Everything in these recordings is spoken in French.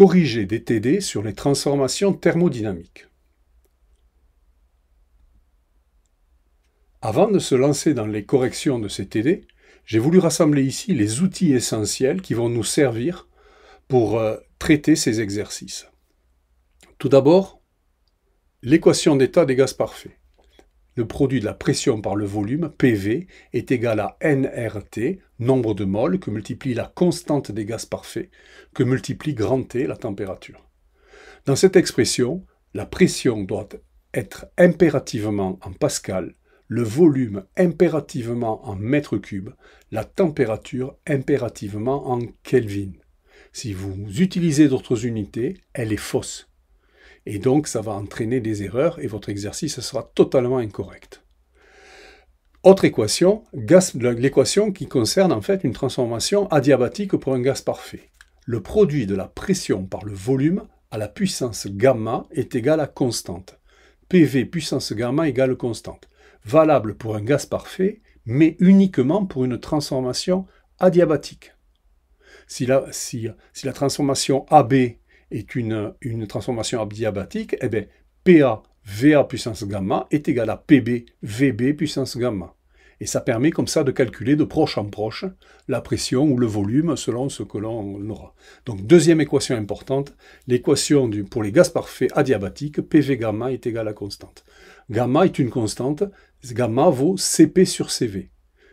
corriger des TD sur les transformations thermodynamiques. Avant de se lancer dans les corrections de ces TD, j'ai voulu rassembler ici les outils essentiels qui vont nous servir pour euh, traiter ces exercices. Tout d'abord, l'équation d'état des gaz parfaits le produit de la pression par le volume, PV, est égal à nRT, nombre de moles, que multiplie la constante des gaz parfaits, que multiplie grand T, la température. Dans cette expression, la pression doit être impérativement en pascal, le volume impérativement en mètre cube la température impérativement en Kelvin. Si vous utilisez d'autres unités, elle est fausse. Et donc, ça va entraîner des erreurs et votre exercice sera totalement incorrect. Autre équation, l'équation qui concerne en fait une transformation adiabatique pour un gaz parfait. Le produit de la pression par le volume à la puissance gamma est égal à constante. PV puissance gamma égale constante. Valable pour un gaz parfait, mais uniquement pour une transformation adiabatique. Si la, si la transformation AB est une, une transformation adiabatique, et eh bien, PA VA puissance gamma est égal à PB VB puissance gamma. Et ça permet comme ça de calculer de proche en proche la pression ou le volume selon ce que l'on aura. Donc deuxième équation importante, l'équation pour les gaz parfaits adiabatiques, PV gamma est égale à constante. Gamma est une constante, gamma vaut CP sur CV.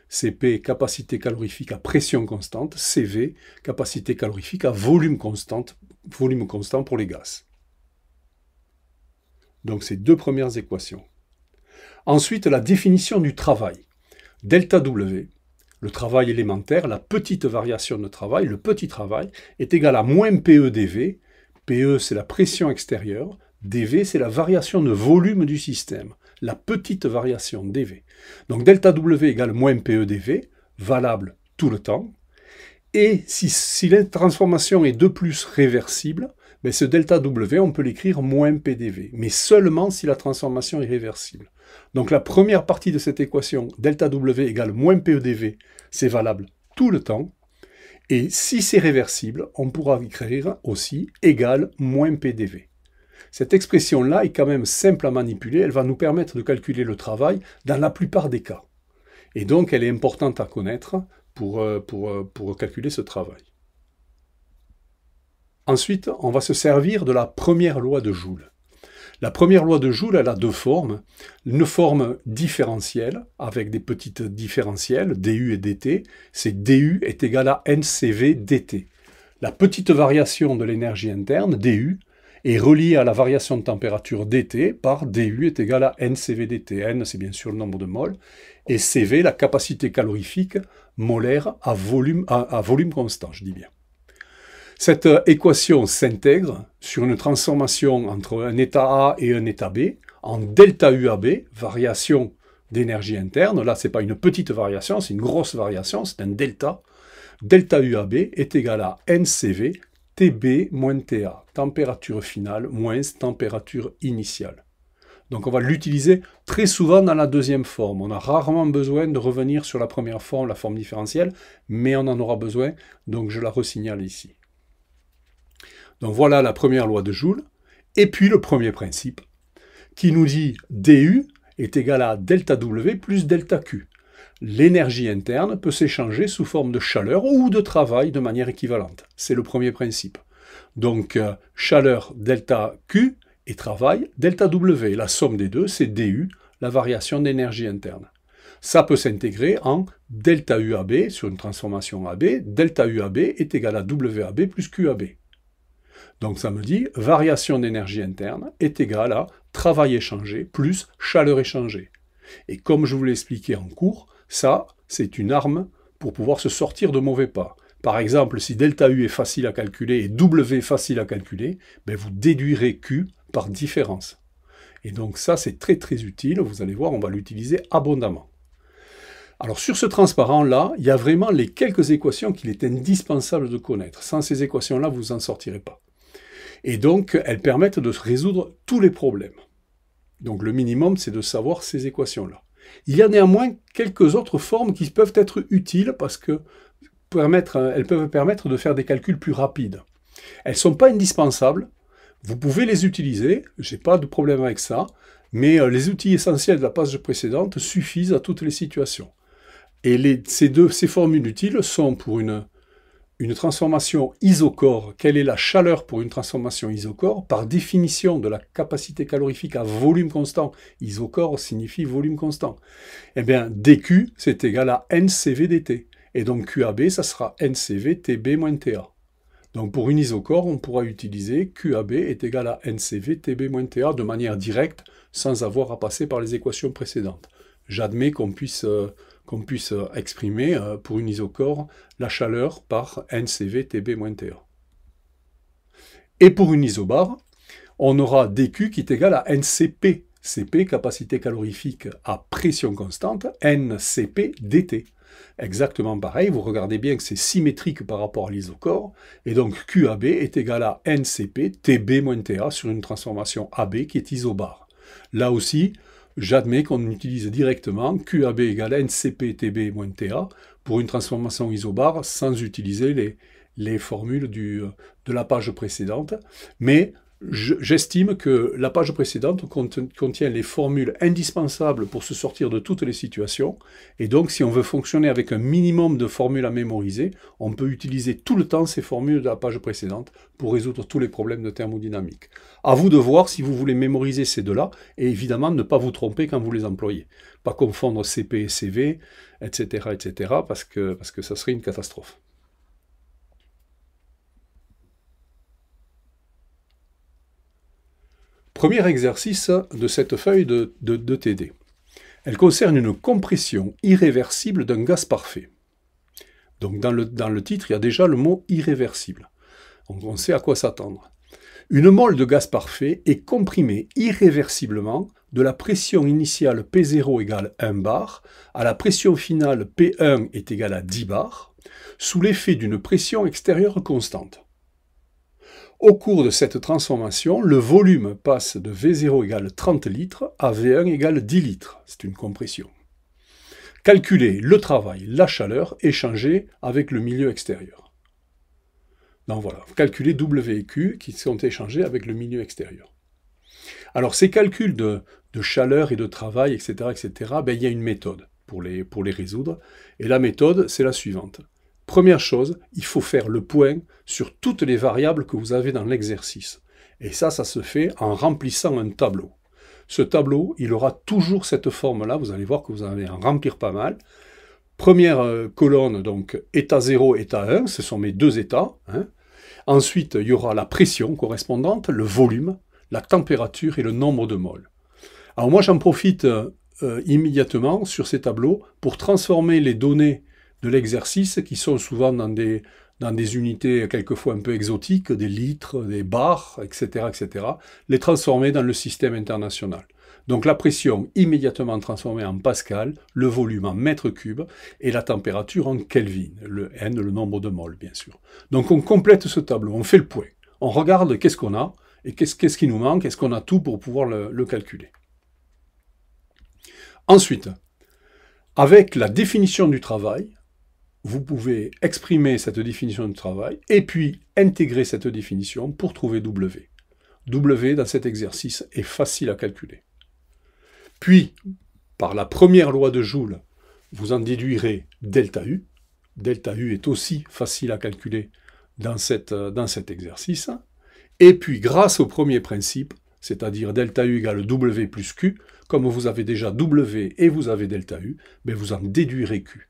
CP, capacité calorifique à pression constante, CV, capacité calorifique à volume constante volume constant pour les gaz. Donc ces deux premières équations. Ensuite, la définition du travail. Delta W, le travail élémentaire, la petite variation de travail, le petit travail, est égal à moins PE dV. PE, c'est la pression extérieure. dV, c'est la variation de volume du système, la petite variation dV. Donc delta W égale moins PE dV, valable tout le temps, et si, la transformation est de plus réversible, ben, ce delta W, on peut l'écrire moins PDV, mais seulement si la transformation est réversible. Donc la première partie de cette équation, delta W égale moins PEDV, c'est valable tout le temps. Et si c'est réversible, on pourra écrire aussi égale moins PDV. Cette expression-là est quand même simple à manipuler, elle va nous permettre de calculer le travail dans la plupart des cas. Et donc elle est importante à connaître euh, euh, pour, calculer ce travail. Ensuite, on va se servir de la première loi de Joule. La première loi de Joule, elle a deux formes. Une forme différentielle, avec des petites différentielles, du et dt. C'est du est égal à ncv dt. La petite variation de l'énergie interne, du, est reliée à la variation de température dt par du est égal à ncv dt. n, c'est bien sûr le nombre de moles, et cv, la capacité calorifique molaire à volume, à, volume constant, je dis bien. Cette euh, équation s'intègre sur une transformation entre un état A et un état B en delta UAB, variation d'énergie interne. Là, ce n'est pas une petite variation, c'est une grosse variation, c'est un delta. Delta UAB est égal à NCV TB moins TA, température finale moins température initiale. Donc on va l'utiliser très souvent dans la deuxième forme. On a rarement besoin de revenir sur la première forme, la forme différentielle, mais on en aura besoin, donc je la resignale ici. Donc voilà la première loi de Joule. Et puis le premier principe, qui nous dit dU est égal à delta W plus delta Q. L'énergie interne peut s'échanger sous forme de chaleur ou de travail de manière équivalente. C'est le premier principe. Donc euh, chaleur delta Q et travail, delta W, la somme des deux, c'est DU, la variation d'énergie interne. Ça peut s'intégrer en delta UAB sur une transformation AB, delta UAB est égal à WAB plus QAB. Donc ça me dit variation d'énergie interne est égale à travail échangé plus chaleur échangée. Et comme je vous l'ai expliqué en cours, ça, c'est une arme pour pouvoir se sortir de mauvais pas. Par exemple, si delta U est facile à calculer et W facile à calculer, ben vous déduirez Q par différence. Et donc ça, c'est très très utile. Vous allez voir, on va l'utiliser abondamment. Alors sur ce transparent-là, il y a vraiment les quelques équations qu'il est indispensable de connaître. Sans ces équations-là, vous n'en sortirez pas. Et donc, elles permettent de résoudre tous les problèmes. Donc le minimum, c'est de savoir ces équations-là. Il y a néanmoins quelques autres formes qui peuvent être utiles parce que permettre, elles peuvent permettre de faire des calculs plus rapides. Elles ne sont pas indispensables, vous pouvez les utiliser, je n'ai pas de problème avec ça, mais euh, les outils essentiels de la page précédente suffisent à toutes les situations. Et ces deux, ces formules utiles sont pour une, une transformation isocore. Quelle est la chaleur pour une transformation isocore Par définition de la capacité calorifique à volume constant, isochore signifie volume constant. Eh bien, dq, c'est égal à ncvdt. Et donc QAB, ça sera ncvtb tb-ta. Donc pour une isocore, on pourra utiliser QAB est égal à ncvtb ta de manière directe sans avoir à passer par les équations précédentes. J'admets qu'on puisse, euh, puisse, euh, exprimer euh, pour une isocore la chaleur par ncvtb ta Et pour une isobare, on aura DQ qui est égal à NCP, CP capacité calorifique à pression constante, NCP DT exactement pareil. Vous regardez bien que c'est symétrique par rapport à l'isocore, Et donc QAB est égal à NCP TB TA sur une transformation AB qui est isobar. Là aussi, j'admets qu'on utilise directement QAB égale NCP TB TA pour une transformation isobar sans utiliser les, formules de la page précédente. Mais J'estime que la page précédente contient les formules indispensables pour se sortir de toutes les situations, et donc si on veut fonctionner avec un minimum de formules à mémoriser, on peut utiliser tout le temps ces formules de la page précédente pour résoudre tous les problèmes de thermodynamique. À vous de voir si vous voulez mémoriser ces deux-là, et évidemment ne pas vous tromper quand vous les employez. Pas confondre CP et CV, etc., etc., parce parce que ça serait une catastrophe. Premier exercice de cette feuille de, TD. Elle concerne une compression irréversible d'un gaz parfait. Donc dans le, dans le titre, il y a déjà le mot irréversible. on sait à quoi s'attendre. Une mole de gaz parfait est comprimée irréversiblement de la pression initiale P0 égale 1 bar à la pression finale P1 est égale à 10 bar sous l'effet d'une pression extérieure constante. Au cours de cette transformation, le volume passe de V0 égale 30 litres à V1 égale 10 litres. C'est une compression. Calculez le travail, la chaleur échangée avec le milieu extérieur. Donc voilà, calculer Q qui sont échangés avec le milieu extérieur. Alors ces calculs de, chaleur et de travail, etc., etc., ben, il y a une méthode pour les, pour les résoudre. Et la méthode, c'est la suivante. Première chose, il faut faire le point sur toutes les variables que vous avez dans l'exercice. Et ça, ça se fait en remplissant un tableau. Ce tableau, il aura toujours cette forme-là. Vous allez voir que vous allez en remplir pas mal. Première euh, colonne, donc état 0, état 1, ce sont mes deux états. Hein. Ensuite, il y aura la pression correspondante, le volume, la température et le nombre de moles. Alors moi, j'en profite euh, immédiatement sur ces tableaux pour transformer les données de l'exercice qui sont souvent dans des, dans des unités quelquefois un peu exotiques, des litres, des bars, etc., etc., les transformer dans le système international. Donc la pression immédiatement transformée en pascal, le volume en mètre cube et la température en Kelvin, le N, le nombre de moles bien sûr. Donc on complète ce tableau, on fait le point, on regarde qu'est-ce qu'on a et qu'est-ce qui nous manque, est-ce qu'on a tout pour pouvoir le calculer. Ensuite, avec la définition du travail, vous pouvez exprimer cette définition de travail et puis intégrer cette définition pour trouver W. W dans cet exercice est facile à calculer. Puis, par la première loi de Joule, vous en déduirez delta U. Delta U est aussi facile à calculer dans, dans cet exercice. Et puis, grâce au premier principe, c'est-à-dire delta U égale W plus Q, comme vous avez déjà W et vous avez delta U, mais ben, vous en déduirez Q.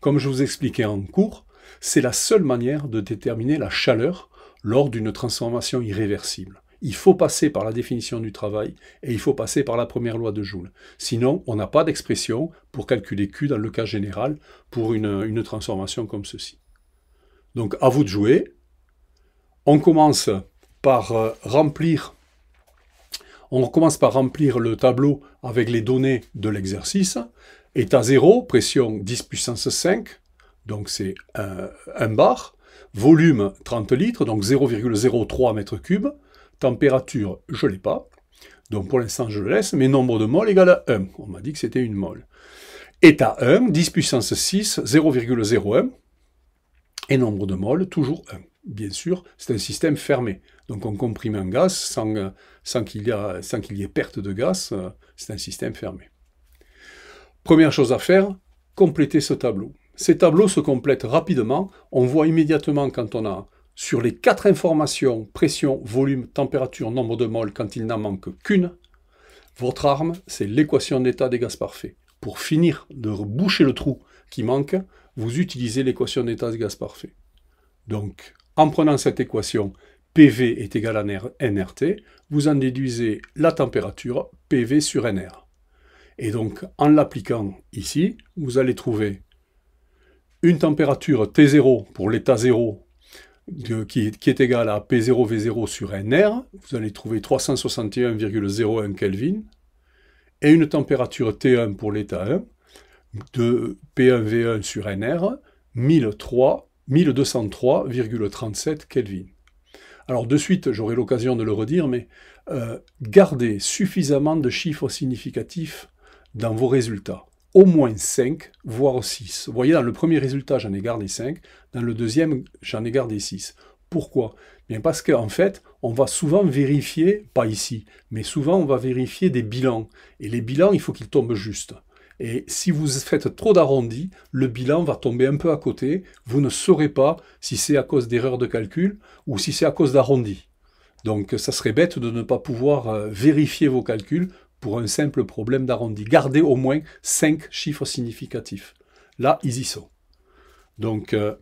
Comme je vous expliquais en cours, c'est la seule manière de déterminer la chaleur lors d'une transformation irréversible. Il faut passer par la définition du travail et il faut passer par la première loi de Joule. Sinon, on n'a pas d'expression pour calculer Q dans le cas général pour une, transformation comme ceci. Donc à vous de jouer. On commence par euh, remplir on commence par remplir le tableau avec les données de l'exercice. État 0, pression 10 puissance 5, donc c'est 1 bar, volume 30 litres, donc 0,03 m3. température, je ne l'ai pas, donc pour l'instant je le laisse, mais nombre de moles égale à 1, on m'a dit que c'était une mole, État 1, 10 puissance 6, 0,01, et nombre de moles, toujours 1. Bien sûr, c'est un système fermé. Donc on comprime un gaz sans, sans qu'il y, y, ait perte de gaz, euh, c'est un système fermé. Première chose à faire, compléter ce tableau. Ces tableaux se complètent rapidement. On voit immédiatement quand on a sur les quatre informations, pression, volume, température, nombre de moles, quand il n'en manque qu'une, votre arme, c'est l'équation d'état des gaz parfaits. Pour finir de reboucher le trou qui manque, vous utilisez l'équation d'état des gaz parfaits. Donc, en prenant cette équation, PV est égal à NRT, vous en déduisez la température, PV sur NR. Et donc, en l'appliquant ici, vous allez trouver une température T0 pour l'état 0 qui, est égale à P0V0 sur nR, vous allez trouver 361,01 Kelvin, et une température T1 pour l'état 1 de P1V1 sur nR, 1203,37 Kelvin. Alors de suite, j'aurai l'occasion de le redire, mais euh, gardez suffisamment de chiffres significatifs dans vos résultats au moins 5, voire 6. Vous voyez, dans le premier résultat, j'en ai gardé 5. Dans le deuxième, j'en ai gardé 6. Pourquoi Bien Parce qu'en fait, on va souvent vérifier, pas ici, mais souvent on va vérifier des bilans. Et les bilans, il faut qu'ils tombent juste. Et si vous faites trop d'arrondis, le bilan va tomber un peu à côté. Vous ne saurez pas si c'est à cause d'erreurs de calcul ou si c'est à cause d'arrondis. Donc ça serait bête de ne pas pouvoir euh, vérifier vos calculs pour un simple problème d'arrondi. Gardez au moins 5 chiffres significatifs. Là, ils y sont. Donc, euh,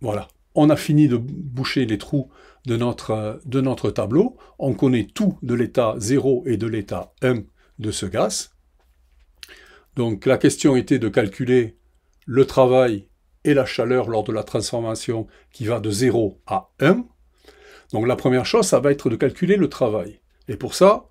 voilà. On a fini de boucher les trous de notre, de notre tableau. On connaît tout de l'état 0 et de l'état 1 de ce gaz. Donc, la question était de calculer le travail et la chaleur lors de la transformation qui va de 0 à 1. Donc la première chose, ça va être de calculer le travail. Et pour ça,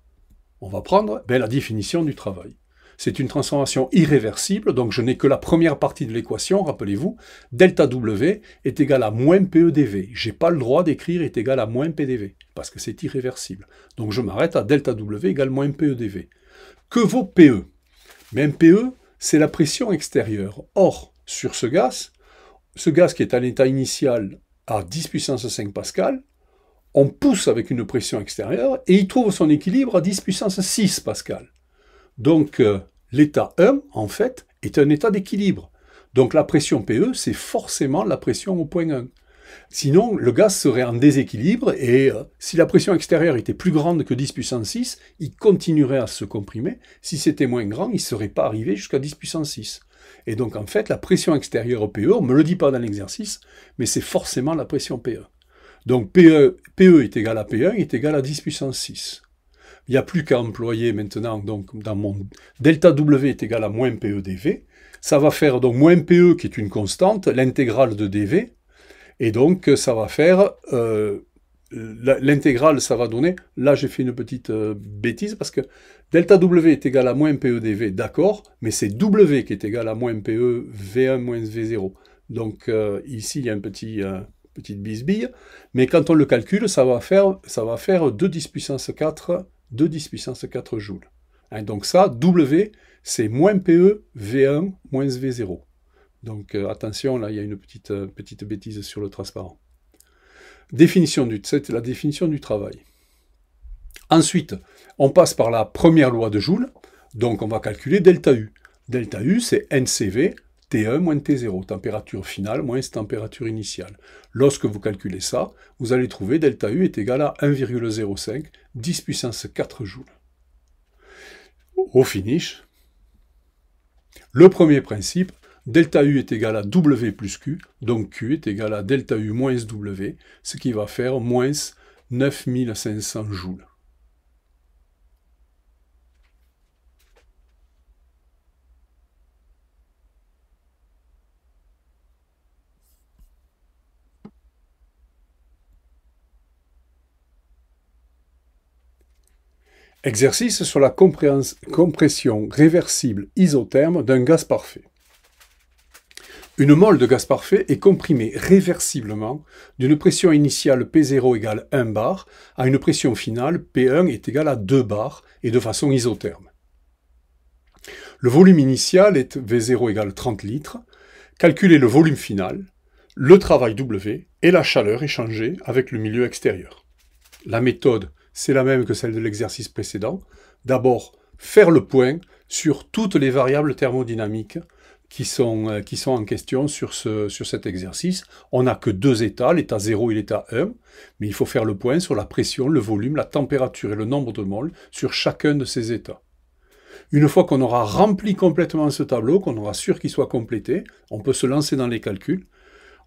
on va prendre ben, la définition du travail. C'est une transformation irréversible, donc je n'ai que la première partie de l'équation, rappelez-vous, delta W est égal à moins PEDV. J'ai pas le droit d'écrire est égal à moins PDV, parce que c'est irréversible. Donc je m'arrête à delta W égale moins PEDV. Que vaut PE Même PE, c'est la pression extérieure. Or, sur ce gaz, ce gaz qui est à l'état initial à 10 puissance 5 pascal, on pousse avec une pression extérieure et il trouve son équilibre à 10 puissance 6 pascal. Donc euh, l'état 1, en fait, est un état d'équilibre. Donc la pression PE, c'est forcément la pression au point 1. Sinon, le gaz serait en déséquilibre et euh, si la pression extérieure était plus grande que 10 puissance 6, il continuerait à se comprimer. Si c'était moins grand, il ne serait pas arrivé jusqu'à 10 puissance 6. Et donc en fait, la pression extérieure PE, on ne me le dit pas dans l'exercice, mais c'est forcément la pression PE. Donc PE, e est égal à P1 est égal à 10 puissance 6. Il n'y a plus qu'à employer maintenant, donc dans mon delta W est égal à moins PE dV. Ça va faire donc moins PE qui est une constante, l'intégrale de dV. Et donc ça va faire, euh, l'intégrale ça va donner, là j'ai fait une petite euh, bêtise parce que delta W est égal à moins PE dV, d'accord, mais c'est W qui est égal à moins PE V1 moins V0. Donc euh, ici il y a un petit petite bisbille, mais quand on le calcule, ça va faire, ça va faire 2 10 puissance 4, 2 10 puissance 4 joules. Hein, donc ça, W, c'est moins PE V1 moins V0. Donc euh, attention, là, il y a une petite, euh, petite bêtise sur le transparent. Définition du, c'est la définition du travail. Ensuite, on passe par la première loi de Joule, donc on va calculer delta U. Delta U, c'est NCV, T1 moins T0, température finale moins température initiale. Lorsque vous calculez ça, vous allez trouver delta U est égal à 1,05, 10 puissance 4 joules. Au finish, le premier principe, delta U est égal à W plus Q, donc Q est égal à delta U moins W, ce qui va faire moins 9500 joules. Exercice sur la compression réversible isotherme d'un gaz parfait. Une mole de gaz parfait est comprimée réversiblement d'une pression initiale P0 égale 1 bar à une pression finale P1 est égale à 2 bar et de façon isotherme. Le volume initial est V0 égale 30 litres. Calculez le volume final, le travail W et la chaleur échangée avec le milieu extérieur. La méthode c'est la même que celle de l'exercice précédent. D'abord, faire le point sur toutes les variables thermodynamiques qui sont, euh, qui sont en question sur, sur cet exercice. On n'a que deux états, l'état 0 et l'état 1, mais il faut faire le point sur la pression, le volume, la température et le nombre de moles sur chacun de ces états. Une fois qu'on aura rempli complètement ce tableau, qu'on aura sûr qu'il soit complété, on peut se lancer dans les calculs.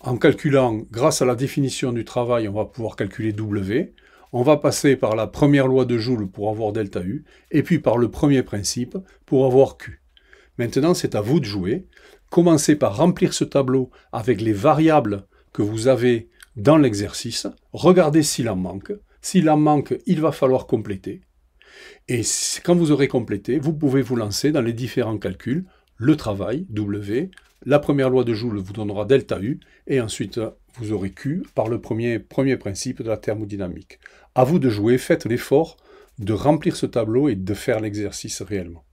En calculant, grâce à la définition du travail, on va pouvoir calculer W, on va passer par la première loi de Joule pour avoir delta U, et puis par le premier principe pour avoir Q. Maintenant, c'est à vous de jouer. Commencez par remplir ce tableau avec les variables que vous avez dans l'exercice. Regardez s'il en manque. S'il en manque, il va falloir compléter. Et quand vous aurez complété, vous pouvez vous lancer dans les différents calculs. Le travail, W, la première loi de Joule vous donnera delta U, et ensuite vous aurez Q par le premier, premier principe de la thermodynamique. À vous de jouer, faites l'effort de remplir ce tableau et de faire l'exercice réellement.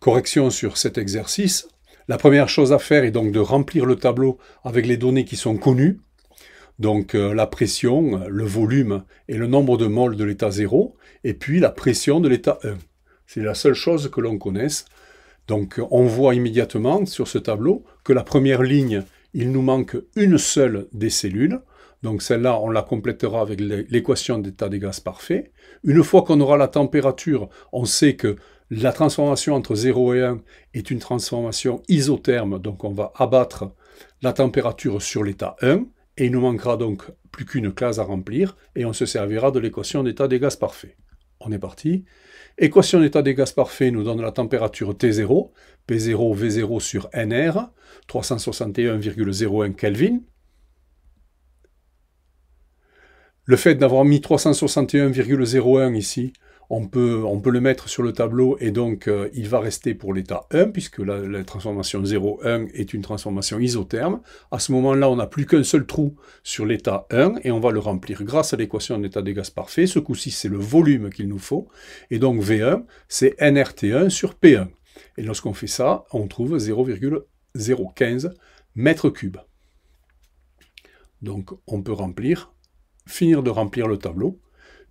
Correction sur cet exercice. La première chose à faire est donc de remplir le tableau avec les données qui sont connues, donc euh, la pression, euh, le volume et le nombre de moles de l'état 0, et puis la pression de l'état 1. C'est la seule chose que l'on connaisse. Donc on voit immédiatement sur ce tableau que la première ligne, il nous manque une seule des cellules. Donc celle-là, on la complétera avec l'équation d'état des gaz parfaits. Une fois qu'on aura la température, on sait que la transformation entre 0 et 1 est une transformation isotherme, donc on va abattre la température sur l'état 1, et il nous manquera donc plus qu'une case à remplir, et on se servira de l'équation d'état des gaz parfaits. On est parti. Équation d'état des gaz parfaits nous donne la température T0, P0 V0 sur NR, 361,01 Kelvin. Le fait d'avoir mis 361,01 ici, on peut, on peut le mettre sur le tableau et donc euh, il va rester pour l'état 1 puisque la, transformation transformation 0,1 est une transformation isotherme. À ce moment-là, on n'a plus qu'un seul trou sur l'état 1 et on va le remplir grâce à l'équation d'état des gaz parfait. Ce coup-ci, c'est le volume qu'il nous faut. Et donc V1, c'est NRT1 sur P1. Et lorsqu'on fait ça, on trouve 0,015 mètres cubes. Donc on peut remplir, finir de remplir le tableau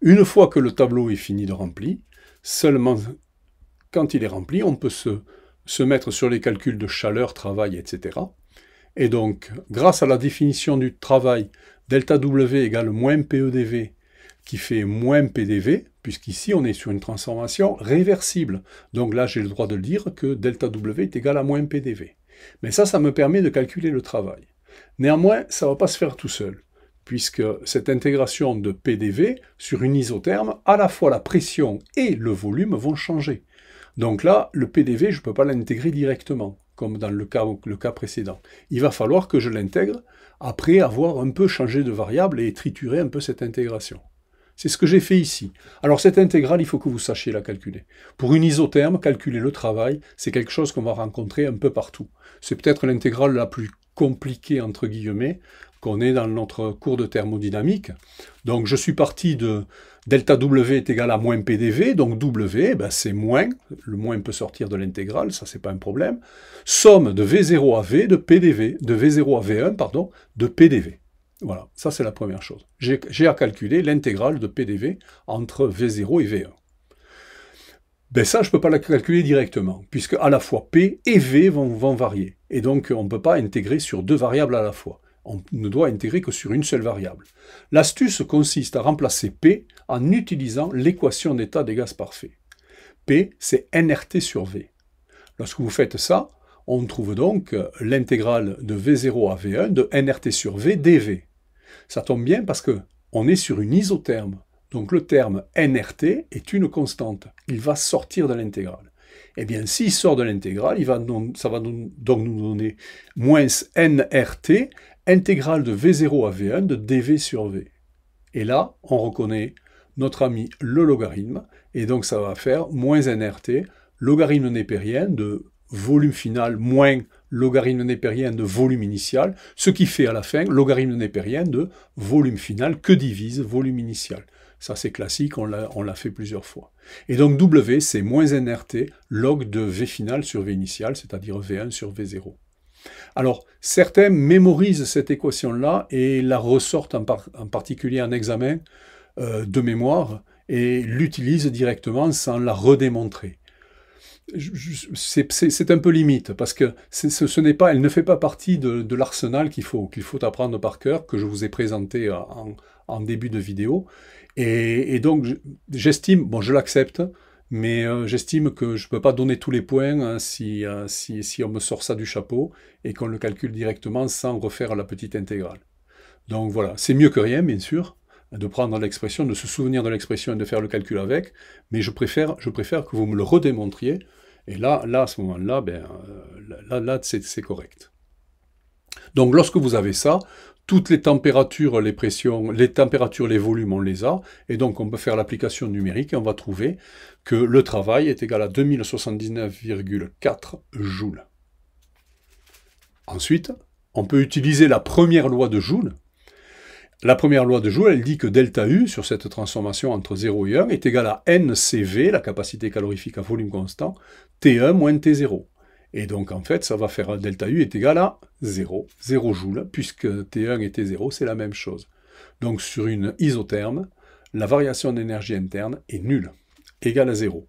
une fois que le tableau est fini de rempli, seulement quand il est rempli, on peut se, mettre sur les calculs de chaleur, travail, etc. Et donc, grâce à la définition du travail, delta W égale moins PEDV, qui fait moins PDV, puisqu'ici on est sur une transformation réversible. Donc là, j'ai le droit de dire que delta W est égal à moins PDV. Mais ça, ça me permet de calculer le travail. Néanmoins, ça ne va pas se faire tout seul puisque cette intégration de PDV sur une isotherme, à la fois la pression et le volume vont changer. Donc là, le PDV, je ne peux pas l'intégrer directement, comme dans le cas, le cas précédent. Il va falloir que je l'intègre après avoir un peu changé de variable et trituré un peu cette intégration. C'est ce que j'ai fait ici. Alors cette intégrale, il faut que vous sachiez la calculer. Pour une isotherme, calculer le travail, c'est quelque chose qu'on va rencontrer un peu partout. C'est peut-être l'intégrale la plus compliquée, entre guillemets, qu'on est dans notre cours de thermodynamique. Donc je suis parti de delta W est égal à moins PDV, donc W, eh ben, c'est moins, le moins peut sortir de l'intégrale, ça c'est pas un problème, somme de V0 à V de PDV, de V0 à V1, pardon, de PDV. Voilà, ça c'est la première chose. J'ai à calculer l'intégrale de PDV entre V0 et V1. Mais ben, ça, je ne peux pas la calculer directement, puisque à la fois P et V vont varier. Et donc, on ne peut pas intégrer sur deux variables à la fois on ne doit intégrer que sur une seule variable. L'astuce consiste à remplacer P en utilisant l'équation d'état des gaz parfaits. P, c'est nRT sur V. Lorsque vous faites ça, on trouve donc l'intégrale de V0 à V1 de nRT sur V dV. Ça tombe bien parce que on est sur une isotherme. Donc le terme nRT est une constante. Il va sortir de l'intégrale. Eh bien, s'il sort de l'intégrale, ça va donc nous donner moins nRT intégrale de V0 à V1 de dV sur V. Et là, on reconnaît notre ami le logarithme, et donc ça va faire moins nRT, logarithme népérien de volume final moins logarithme népérien de volume initial, ce qui fait à la fin logarithme népérien de volume final que divise volume initial. Ça c'est classique, on l'a fait plusieurs fois. Et donc W c'est moins nRT log de V final sur V initial, c'est-à-dire V1 sur V0. Alors, certains mémorisent cette équation-là et la ressortent en, particulier en examen euh, de mémoire et l'utilisent directement sans la redémontrer. C'est un peu limite parce que ce, n'est pas, elle ne fait pas partie de, l'arsenal qu'il faut, faut apprendre par cœur, que je vous ai présenté euh, en, début de vidéo. et donc, j'estime, bon, je l'accepte, mais euh, j'estime que je ne peux pas donner tous les points hein, euh, si, on me sort ça du chapeau et qu'on le calcule directement sans refaire la petite intégrale. Donc voilà, c'est mieux que rien, bien sûr, de prendre l'expression, de se souvenir de l'expression et de faire le calcul avec, mais je préfère, je préfère que vous me le redémontriez, et là, là à ce moment-là, ben, euh, là, là c'est correct. Donc lorsque vous avez ça, toutes les températures, les pressions, les températures, les volumes, on les a. Et donc, on peut faire l'application numérique et on va trouver que le travail est égal à 2079,4 joules. Ensuite, on peut utiliser la première loi de Joule. La première loi de Joule, elle dit que delta U, sur cette transformation entre 0 et 1, est égal à NCV, la capacité calorifique à volume constant, T1 moins T0. Et donc, en fait, ça va faire delta U est égal à 0, 0 joules, puisque T1 et T0, c'est la même chose. Donc, sur une isotherme, la variation d'énergie interne est nulle, égale à 0.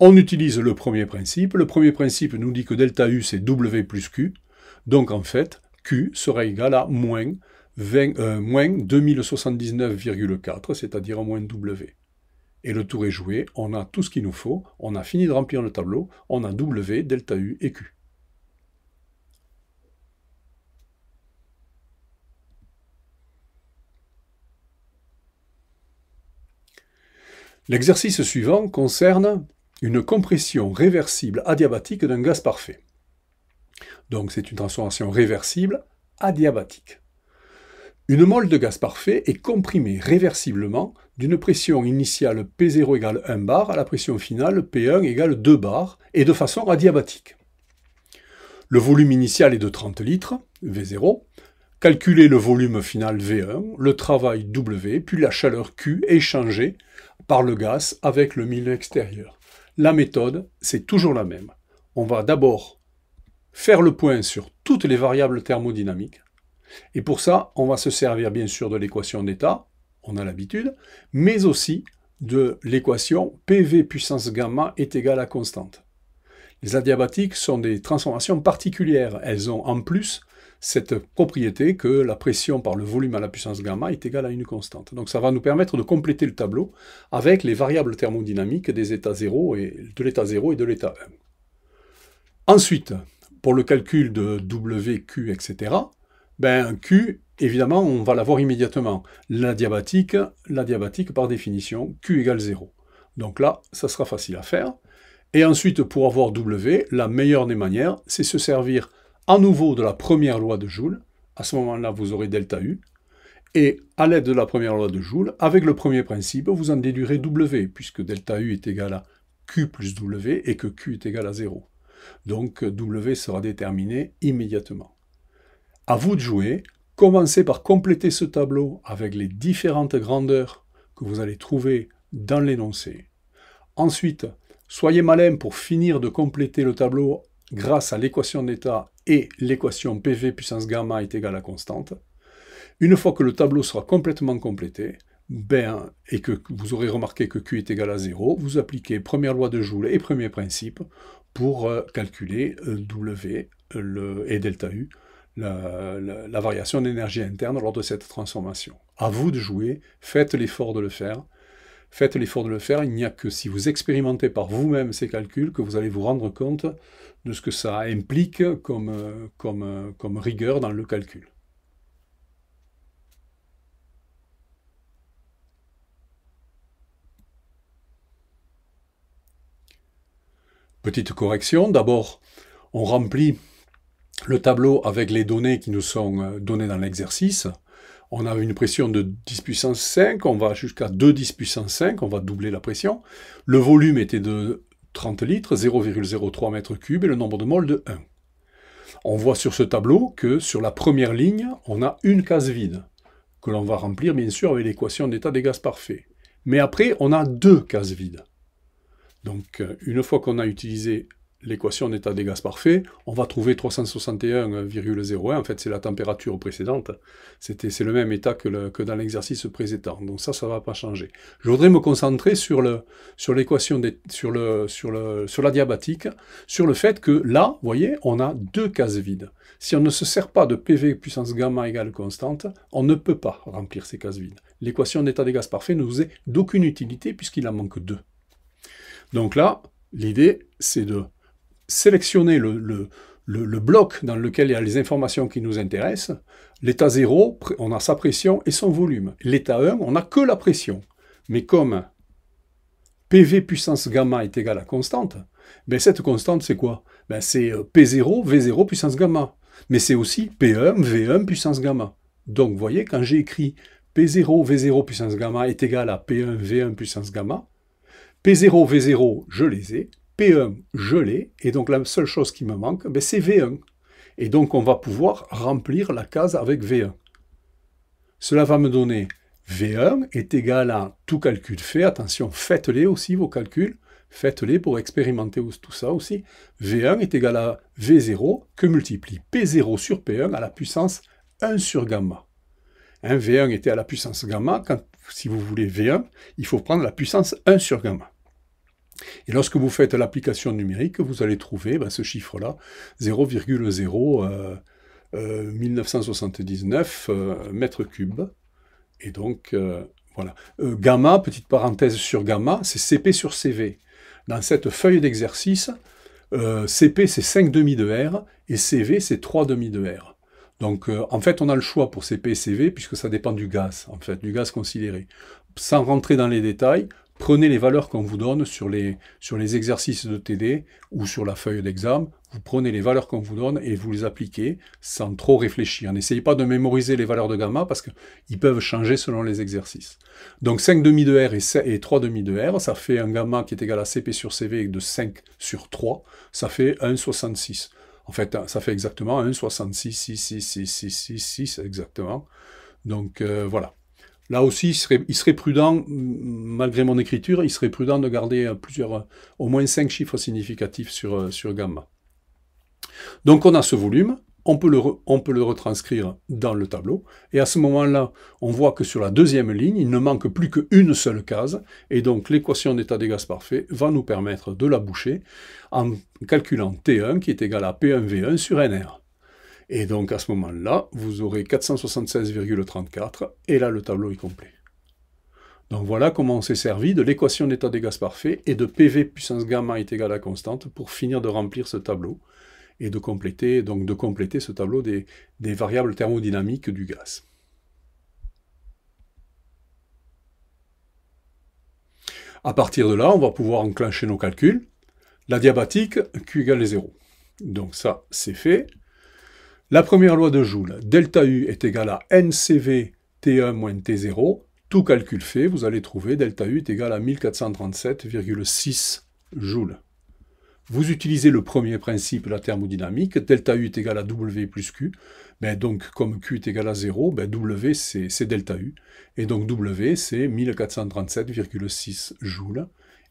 On utilise le premier principe. Le premier principe nous dit que delta U, c'est W plus Q. Donc, en fait, Q sera égal à moins 2079,4, euh, c'est-à-dire moins W et le tour est joué, on a tout ce qu'il nous faut, on a fini de remplir le tableau, on a W, delta U et Q. L'exercice suivant concerne une compression réversible adiabatique d'un gaz parfait. Donc c'est une transformation réversible adiabatique. Une mole de gaz parfait est comprimée réversiblement d'une pression initiale P0 égale 1 bar à la pression finale P1 égale 2 bar et de façon adiabatique. Le volume initial est de 30 litres, V0. Calculez le volume final V1, le travail W, puis la chaleur Q échangée par le gaz avec le milieu extérieur. La méthode, c'est toujours la même. On va d'abord faire le point sur toutes les variables thermodynamiques, et pour ça, on va se servir bien sûr de l'équation d'état, on a l'habitude, mais aussi de l'équation PV puissance gamma est égale à constante. Les adiabatiques sont des transformations particulières. Elles ont en plus cette propriété que la pression par le volume à la puissance gamma est égale à une constante. Donc ça va nous permettre de compléter le tableau avec les variables thermodynamiques des états 0 et, de l'état 0 et de l'état 1. Ensuite, pour le calcul de W, Q, etc., ben, Q, évidemment, on va l'avoir immédiatement. La diabatique, la diabatique, par définition, Q égale 0. Donc là, ça sera facile à faire. Et ensuite, pour avoir W, la meilleure des manières, c'est se servir à nouveau de la première loi de Joule. À ce moment-là, vous aurez delta U. Et à l'aide de la première loi de Joule, avec le premier principe, vous en déduirez W, puisque delta U est égal à Q plus W et que Q est égal à 0. Donc W sera déterminé immédiatement. À vous de jouer. Commencez par compléter ce tableau avec les différentes grandeurs que vous allez trouver dans l'énoncé. Ensuite, soyez malin pour finir de compléter le tableau grâce à l'équation d'état et l'équation PV puissance gamma est égale à constante. Une fois que le tableau sera complètement complété, ben, et que vous aurez remarqué que Q est égal à 0, vous appliquez première loi de Joule et premier principe pour euh, calculer euh, W euh, et delta U la, variation d'énergie interne lors de cette transformation. À vous de jouer, faites l'effort de le faire. Faites l'effort de le faire, il n'y a que si vous expérimentez par vous-même ces calculs que vous allez vous rendre compte de ce que ça implique comme rigueur dans le calcul. Petite correction, d'abord, on remplit le tableau avec les données qui nous sont euh, données dans l'exercice, on a une pression de 10 puissance 5, on va jusqu'à 2 10 puissance 5, on va doubler la pression. Le volume était de 30 litres, 0,03 m3, et le nombre de moles de 1. On voit sur ce tableau que sur la première ligne, on a une case vide, que l'on va remplir bien sûr avec l'équation d'état des gaz parfaits. Mais après, on a deux cases vides. Donc euh, une fois qu'on a utilisé l'équation d'état des gaz parfaits, on va trouver 361,01. En fait, c'est la température précédente. c'est le même état que, dans l'exercice précédent. Donc ça, ça ne va pas changer. Je voudrais me concentrer sur sur l'équation sur le, sur le, sur la diabatique, sur le fait que là, vous voyez, on a deux cases vides. Si on ne se sert pas de PV puissance gamma égale constante, on ne peut pas remplir ces cases vides. L'équation d'état des gaz parfaits ne nous est d'aucune utilité puisqu'il en manque deux. Donc là, l'idée, c'est de sélectionner le, bloc dans lequel il y a les informations qui nous intéressent. L'état 0, on a sa pression et son volume. L'état 1, on n'a que la pression. Mais comme PV puissance gamma est égale à constante, ben cette constante, c'est quoi ben C'est euh, P0, V0 puissance gamma. Mais c'est aussi P1, V1 puissance gamma. Donc, vous voyez, quand j'ai écrit P0, V0 puissance gamma est égal à P1, V1 puissance gamma, P0, V0, je les ai, P1, je l'ai, et donc la seule chose qui me manque, ben, c'est V1. Et donc on va pouvoir remplir la case avec V1. Cela va me donner V1 est égal à tout calcul fait, attention, faites-les aussi vos calculs, faites-les pour expérimenter tout ça aussi. V1 est égal à V0 que multiplie P0 sur P1 à la puissance 1 sur gamma. Hein, un V1 était à la puissance gamma, quand, si vous voulez V1, il faut prendre la puissance 1 sur gamma. Et lorsque vous faites l'application numérique, vous allez trouver ben, ce chiffre-là, 0,0 m3. 1979 mètres Et donc, euh, voilà. Euh, gamma, petite parenthèse sur gamma, c'est CP sur CV. Dans cette feuille d'exercice, euh, CP c'est 5 demi de R et CV c'est 3 demi de R. Donc en fait on a le choix pour CP et CV puisque ça dépend du gaz, en fait, du gaz considéré. Sans rentrer dans les détails, Prenez les valeurs qu'on vous donne sur les, sur les exercices de TD ou sur la feuille d'examen. Vous prenez les valeurs qu'on vous donne et vous les appliquez sans trop réfléchir. N'essayez pas de mémoriser les valeurs de gamma parce qu'ils peuvent changer selon les exercices. Donc 5 demi de R et, 3,5 et 3 demi de R, ça fait un gamma qui est égal à CP sur CV de 5 sur 3. Ça fait 1,66. En fait, ça fait exactement 1,66, 6, 6, 6, 6, 6, 6, exactement. Donc euh, voilà. Là aussi, il serait, prudent, malgré mon écriture, il serait prudent de garder euh, plusieurs, euh, au moins cinq chiffres significatifs sur, euh, sur gamma. Donc on a ce volume, on peut, le, on peut le retranscrire dans le tableau, et à ce moment-là, on voit que sur la deuxième ligne, il ne manque plus qu'une seule case, et donc l'équation d'état des gaz parfaits va nous permettre de la boucher en calculant T1 qui est égal à P1V1 sur NR. Et donc à ce moment-là, vous aurez 476,34, et là le tableau est complet. Donc voilà comment on s'est servi de l'équation d'état des gaz parfaits et de PV puissance gamma est égale à constante pour finir de remplir ce tableau et de compléter, donc de compléter ce tableau des, variables thermodynamiques du gaz. À partir de là, on va pouvoir enclencher nos calculs. La diabatique, Q égale 0. Donc ça, c'est fait. La première loi de Joule, delta U est égal à ncv T1 moins T0. Tout calcul fait, vous allez trouver delta U est égal à 1437,6 joules. Vous utilisez le premier principe de la thermodynamique, delta U est égal à W plus Q, mais ben donc comme Q est égal à 0, ben W c'est delta U, et donc W c'est 1437,6 joules,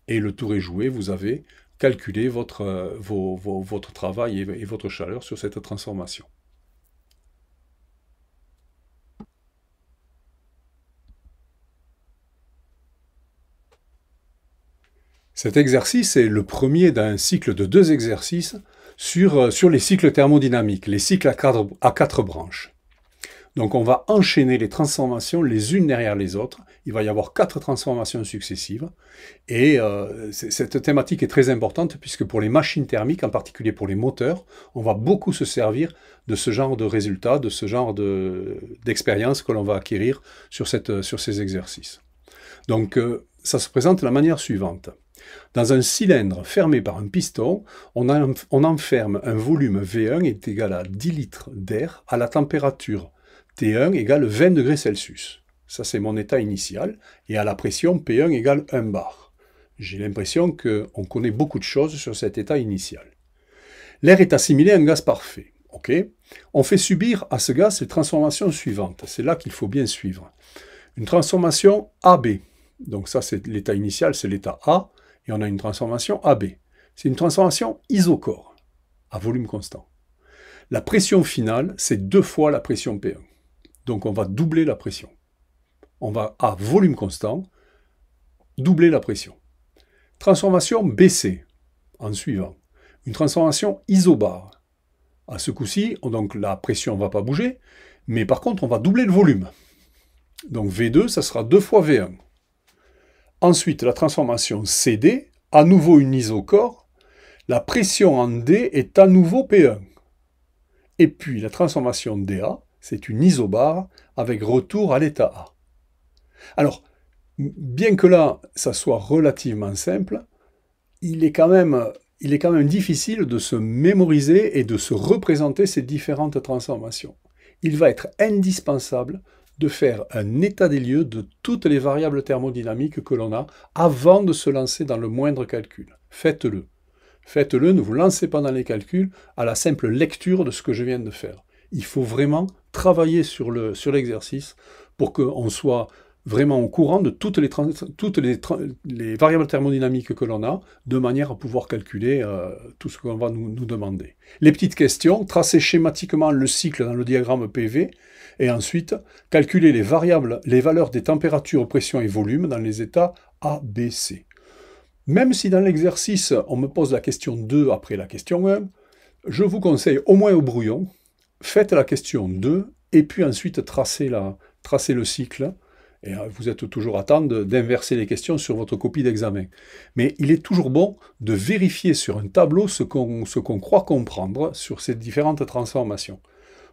et le tour est joué, vous avez calculé votre, euh, votre travail et votre chaleur sur cette transformation. Cet exercice est le premier d'un cycle de deux exercices sur, euh, les cycles thermodynamiques, les cycles à quatre, branches. Donc on va enchaîner les transformations les unes derrière les autres. Il va y avoir quatre transformations successives. Et euh, cette thématique est très importante puisque pour les machines thermiques, en particulier pour les moteurs, on va beaucoup se servir de ce genre de résultats, de ce genre d'expérience que l'on va acquérir sur, ces exercices. Donc euh, ça se présente de la manière suivante. Dans un cylindre fermé par un piston, on, enferme un volume V1 est égal à 10 litres d'air à la température T1 égale 20 degrés Celsius. Ça, c'est mon état initial. Et à la pression, P1 égale 1 bar. J'ai l'impression qu'on connaît beaucoup de choses sur cet état initial. L'air est assimilé à un gaz parfait. On fait subir à ce gaz les transformations suivantes. C'est là qu'il faut bien suivre. Une transformation AB. Donc ça, c'est l'état initial, c'est l'état A et on a une transformation AB. C'est une transformation isochore, à volume constant. La pression finale, c'est deux fois la pression P1. Donc on va doubler la pression. On va, à volume constant, doubler la pression. Transformation BC, en suivant. Une transformation isobar. À ce coup-ci, donc la pression ne va pas bouger, mais par contre, on va doubler le volume. Donc V2, ça sera deux fois V1. Ensuite, la transformation CD, à nouveau une isocore. la pression en D est à nouveau P1. Et puis la transformation DA, c'est une isobare avec retour à l'état A. Alors, bien que là, ça soit relativement simple, il est quand même difficile de se mémoriser et de se représenter ces différentes transformations. Il va être indispensable de faire un état des lieux de toutes les variables thermodynamiques que l'on a avant de se lancer dans le moindre calcul. Faites-le. Faites-le, ne vous lancez pas dans les calculs à la simple lecture de ce que je viens de faire. Il faut vraiment travailler sur l'exercice le, sur pour qu'on soit vraiment au courant de toutes les, variables thermodynamiques que l'on a, de manière à pouvoir calculer euh, tout ce qu'on va nous, demander. Les petites questions, tracer schématiquement le cycle dans le diagramme PV, et ensuite calculer les variables, les valeurs des températures, pressions et volumes dans les états A, B, C. Même si dans l'exercice, on me pose la question 2 après la question 1, je vous conseille au moins au brouillon, faites la question 2 et puis ensuite tracez le cycle euh, vous êtes toujours à temps d'inverser les questions sur votre copie d'examen. Mais il est toujours bon de vérifier sur un tableau ce qu'on croit comprendre sur ces différentes transformations.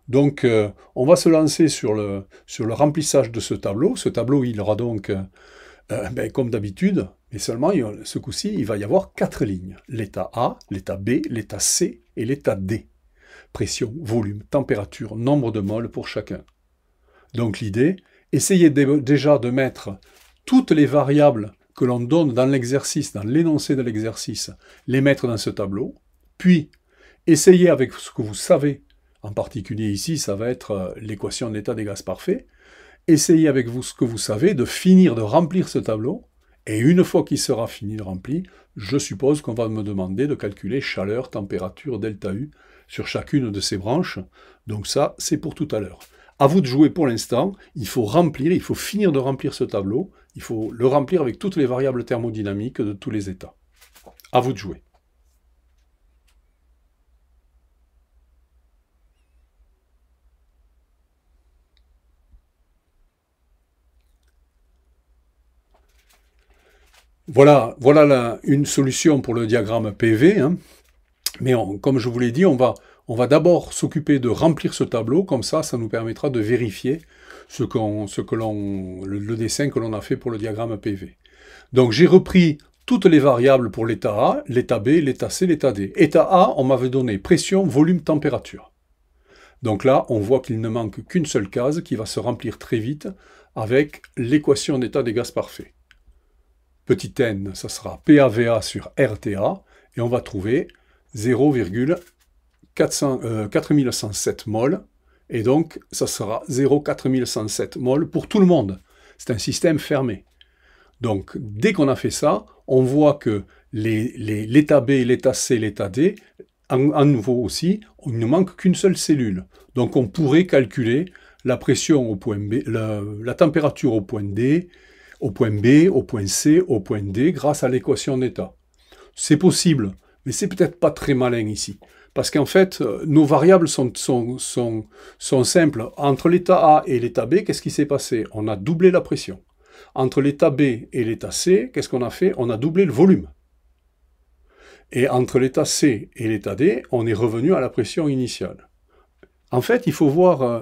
Donc, euh, on va se lancer sur le, sur le, remplissage de ce tableau. Ce tableau, il aura donc, euh, ben, comme d'habitude, mais seulement ce coup-ci, il va y avoir quatre lignes. L'état A, l'état B, l'état C et l'état D. Pression, volume, température, nombre de moles pour chacun. Donc l'idée, essayez déjà de mettre toutes les variables que l'on donne dans l'exercice, dans l'énoncé de l'exercice, les mettre dans ce tableau, puis essayez avec ce que vous savez, en particulier ici, ça va être euh, l'équation d'état des gaz parfaits, essayez avec vous ce que vous savez de finir de remplir ce tableau, et une fois qu'il sera fini de rempli, je suppose qu'on va me demander de calculer chaleur, température, delta U sur chacune de ces branches. Donc ça, c'est pour tout à l'heure à vous de jouer pour l'instant. Il faut remplir, il faut finir de remplir ce tableau. Il faut le remplir avec toutes les variables thermodynamiques de tous les états. À vous de jouer. Voilà, voilà une solution pour le diagramme PV. Hein. Mais comme je vous l'ai dit, on va on va d'abord s'occuper de remplir ce tableau, comme ça, ça nous permettra de vérifier ce, que le, dessin que l'on a fait pour le diagramme PV. Donc j'ai repris toutes les variables pour l'état A, l'état B, l'état C, l'état D. État A, on m'avait donné pression, volume, température. Donc là, on voit qu'il ne manque qu'une seule case qui va se remplir très vite avec l'équation d'état des gaz parfaits. Petit n, ça sera PAVA sur RTA, et on va trouver 0,1 4107 euh, mol et donc ça sera 0,4107 mol pour tout le monde. C'est un système fermé. Donc dès qu'on a fait ça, on voit que l'état B, l'état C, l'état D, en, nouveau aussi, il ne manque qu'une seule cellule. Donc on pourrait calculer la pression au point B, la, la température au point D, au point B, au point C, au point D, grâce à l'équation d'état. C'est possible, mais c'est peut-être pas très malin ici. Parce qu'en fait, euh, nos variables sont, simples. Entre l'état A et l'état B, qu'est-ce qui s'est passé On a doublé la pression. Entre l'état B et l'état C, qu'est-ce qu'on a fait On a doublé le volume. Et entre l'état C et l'état D, on est revenu à la pression initiale. En fait, il faut voir, euh,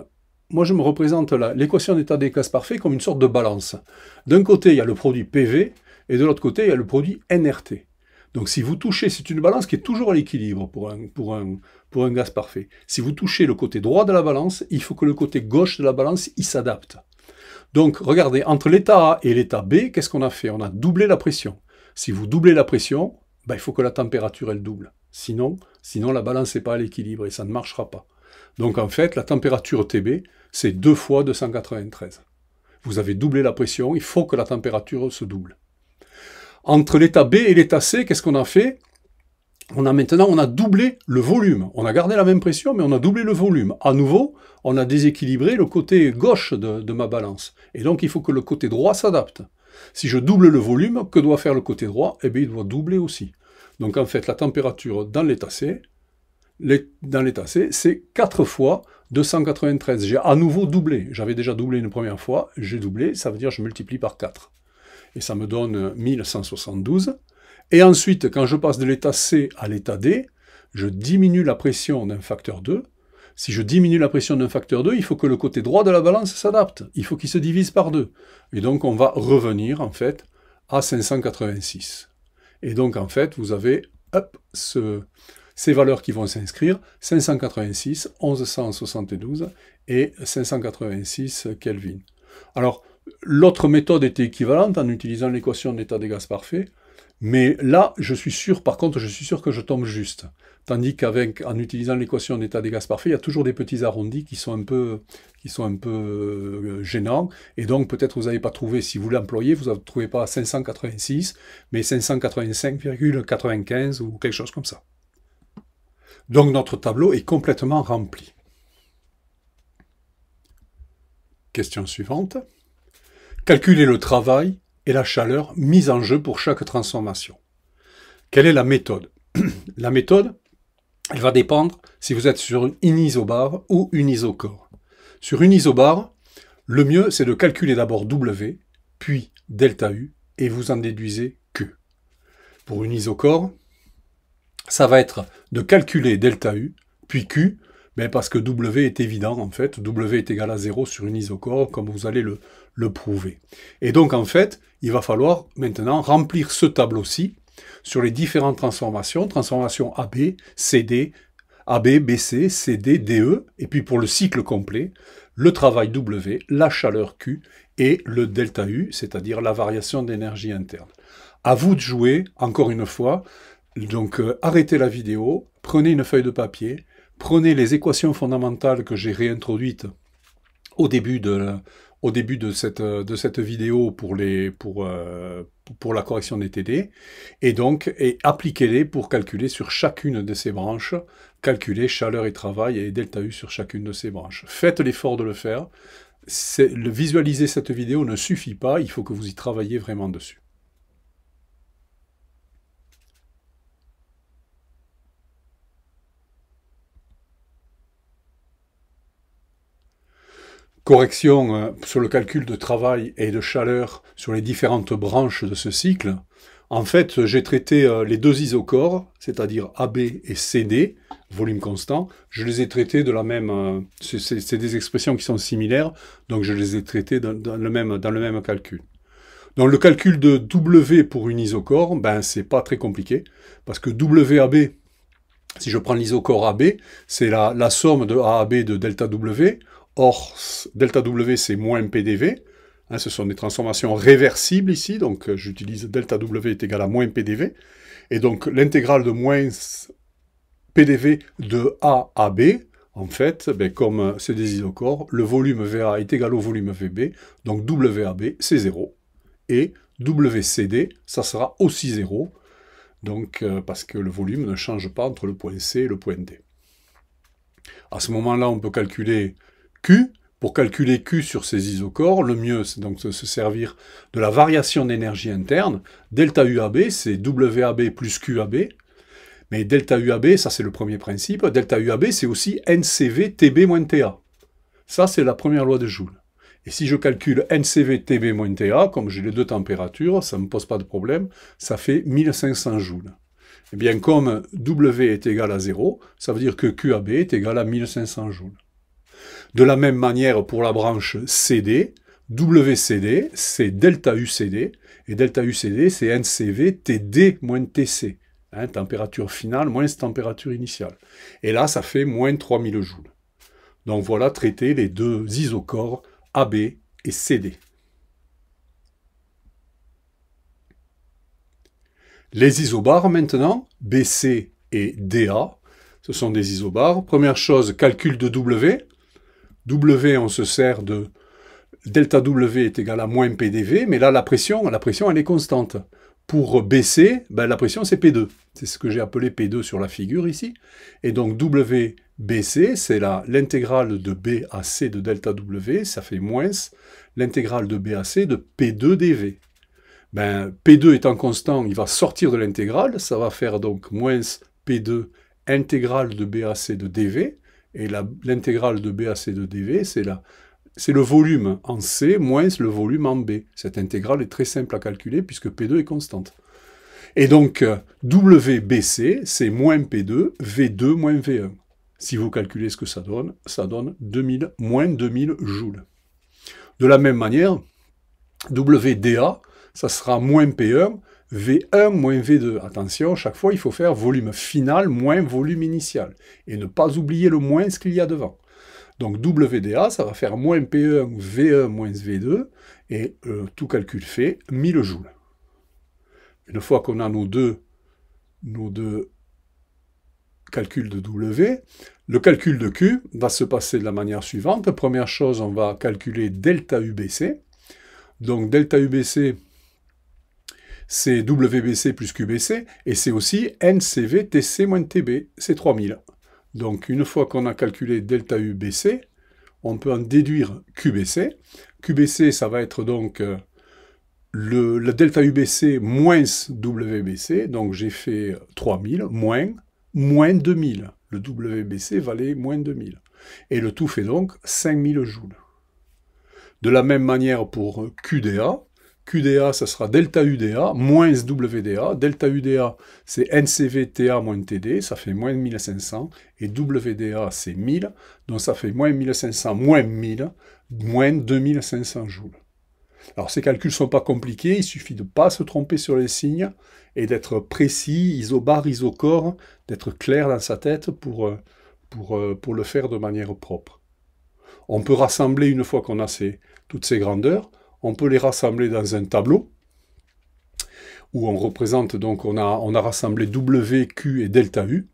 moi je me représente l'équation d'état des classes parfaits comme une sorte de balance. D'un côté, il y a le produit PV, et de l'autre côté, il y a le produit NRT. Donc si vous touchez, c'est une balance qui est toujours à l'équilibre pour un, pour, pour un gaz parfait. Si vous touchez le côté droit de la balance, il faut que le côté gauche de la balance, il s'adapte. Donc regardez, entre l'état A et l'état B, qu'est-ce qu'on a fait On a doublé la pression. Si vous doublez la pression, ben, il faut que la température, elle double. Sinon, sinon la balance n'est pas à l'équilibre et ça ne marchera pas. Donc en fait, la température TB, c'est 2 fois 293. Vous avez doublé la pression, il faut que la température se double. Entre l'état B et l'état C, qu'est-ce qu'on a fait on a maintenant, on a doublé le volume. On a gardé la même pression, mais on a doublé le volume. À nouveau, on a déséquilibré le côté gauche de, ma balance. Et donc, il faut que le côté droit s'adapte. Si je double le volume, que doit faire le côté droit Eh bien, il doit doubler aussi. Donc, en fait, la température dans l'état C, dans l'état C, c'est 4 fois 293. J'ai à nouveau doublé. J'avais déjà doublé une première fois, j'ai doublé, ça veut dire que je multiplie par 4 et ça me donne 1172. Et ensuite, quand je passe de l'état C à l'état D, je diminue la pression d'un facteur 2. Si je diminue la pression d'un facteur 2, il faut que le côté droit de la balance s'adapte. Il faut qu'il se divise par 2. Et donc, on va revenir, en fait, à 586. Et donc, en fait, vous avez hop, ce, ces valeurs qui vont s'inscrire, 586, 1172 et 586 Kelvin. Alors, L'autre méthode était équivalente en utilisant l'équation d'état des gaz parfaits. Mais là, je suis sûr, par contre, je suis sûr que je tombe juste. Tandis qu'avec, en utilisant l'équation d'état des gaz parfaits, il y a toujours des petits arrondis qui sont un peu, qui sont un peu euh, gênants. Et donc, peut-être vous n'avez pas trouvé, si vous l'employez, vous ne trouvez pas 586, mais 585,95 ou quelque chose comme ça. Donc, notre tableau est complètement rempli. Question suivante. Calculer le travail et la chaleur mise en jeu pour chaque transformation. Quelle est la méthode La méthode, elle va dépendre si vous êtes sur une isobare ou une isocore. Sur une isobar, le mieux c'est de calculer d'abord W, puis delta U, et vous en déduisez Q. Pour une isocore, ça va être de calculer delta U, puis Q, mais parce que W est évident en fait, W est égal à 0 sur une isocore, comme vous allez le, le prouver. Et donc, en fait, il va falloir maintenant remplir ce tableau-ci sur les différentes transformations, transformations AB, CD, AB, BC, CD, DE, et puis pour le cycle complet, le travail W, la chaleur Q et le delta U, c'est-à-dire la variation d'énergie interne. À vous de jouer, encore une fois, donc euh, arrêtez la vidéo, prenez une feuille de papier, prenez les équations fondamentales que j'ai réintroduites au début de la, au début de cette, euh, de cette vidéo pour, les, pour, euh, pour la correction des TD, et donc et appliquez-les pour calculer sur chacune de ces branches, calculer chaleur et travail et delta U sur chacune de ces branches. Faites l'effort de le faire. Le, visualiser cette vidéo ne suffit pas, il faut que vous y travailliez vraiment dessus. correction euh, sur le calcul de travail et de chaleur sur les différentes branches de ce cycle, en fait, j'ai traité euh, les deux isochores, c'est-à-dire AB et CD, volume constant, je les ai traités de la même... Euh, c'est des expressions qui sont similaires, donc je les ai traités dans, le, même, dans le même calcul. Donc le calcul de W pour une isochore, ben c'est pas très compliqué, parce que WAB, si je prends l'isochore AB, c'est la, la, somme de AAB de delta W, Or, delta W, c'est moins PDV. Hein, ce sont des transformations réversibles ici, donc euh, j'utilise delta W est égal à moins PDV. Et donc l'intégrale de moins PDV de A à B, en fait, ben, comme euh, c'est des isochores, le volume VA est égal au volume VB, donc WAB, c'est 0. Et WCD, ça sera aussi 0, donc, euh, parce que le volume ne change pas entre le point C et le point D. À ce moment-là, on peut calculer Q, pour calculer Q sur ces isocores, le mieux c'est donc de se servir de la variation d'énergie interne. Delta UAB, c'est WAB plus QAB. Mais delta UAB, ça c'est le premier principe. Delta UAB, c'est aussi NCV TB TA. Ça, c'est la première loi de Joule. Et si je calcule NCV TB TA, comme j'ai les deux températures, ça ne me pose pas de problème, ça fait 1500 joules. Et eh bien, comme W est égal à 0, ça veut dire que QAB est égal à 1500 joules. De la même manière, pour la branche CD, WCD, c'est delta UCD, et delta UCD, c'est NCV TD moins TC, hein, température finale moins température initiale. Et là, ça fait moins 3000 joules. Donc voilà traiter les deux isochores AB et CD. Les isobars maintenant, BC et DA, ce sont des isobars. Première chose, calcul de W. W, on se sert de delta W est égal à moins PdV, mais là, la pression, la pression, elle est constante. Pour BC, ben, la pression, c'est P2. C'est ce que j'ai appelé P2 sur la figure ici. Et donc, WBC, c'est l'intégrale de B à C de delta W, ça fait moins l'intégrale de B à C de P2 dV. Ben, P2 étant constant, il va sortir de l'intégrale, ça va faire donc moins P2 intégrale de B à C de dV, et l'intégrale de bac de dv, c'est c'est le volume en C moins le volume en B. Cette intégrale est très simple à calculer puisque P2 est constante. Et donc WBC, c'est moins P2, V2 moins V1. Si vous calculez ce que ça donne, ça donne 2000, moins 2000 joules. De la même manière, WDA, ça sera moins P1, V1 moins V2. Attention, chaque fois, il faut faire volume final moins volume initial. Et ne pas oublier le moins qu'il y a devant. Donc WDA, ça va faire moins P1 V1 moins V2, et euh, tout calcul fait, 1000 joules. Une fois qu'on a nos deux, nos deux calculs de W, le calcul de Q va se passer de la manière suivante. Première chose, on va calculer delta UBC. Donc delta UBC, c'est WBC plus QBC, et c'est aussi NCVTC moins TB, c'est 3000. Donc une fois qu'on a calculé delta UBC, on peut en déduire QBC. QBC, ça va être donc euh, le, le delta UBC moins WBC, donc j'ai fait 3000 moins, moins 2000. Le WBC valait moins 2000. Et le tout fait donc 5000 joules. De la même manière pour QDA, QDA, ça sera delta UDA moins WDA. Delta UDA, c'est NCVTA moins TD, ça fait moins 1500. Et WDA, c'est 1000, donc ça fait moins 1500 moins 1000, moins 2500 joules. Alors ces calculs ne sont pas compliqués, il suffit de ne pas se tromper sur les signes et d'être précis, isobar, isocore, d'être clair dans sa tête pour, euh, pour, euh, pour le faire de manière propre. On peut rassembler une fois qu'on a ces, toutes ces grandeurs, on peut les rassembler dans un tableau où on représente, donc on a, rassemblé W, Q et delta U.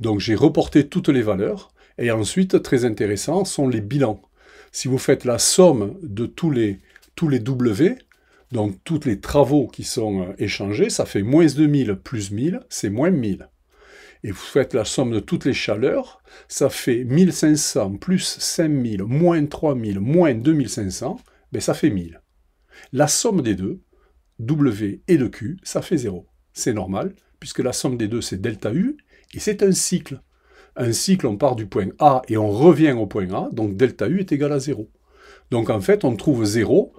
Donc j'ai reporté toutes les valeurs. Et ensuite, très intéressant, sont les bilans. Si vous faites la somme de tous les, tous les W, donc tous les travaux qui sont euh, échangés, ça fait moins 2000 plus 1000, c'est moins 1000. Et vous faites la somme de toutes les chaleurs, ça fait 1500 plus 5000, moins 3000, moins 2500 ça fait 1000. La somme des deux, W et de Q, ça fait 0. C'est normal, puisque la somme des deux, c'est delta U, et c'est un cycle. Un cycle, on part du point A et on revient au point A, donc delta U est égal à 0. Donc en fait, on trouve 0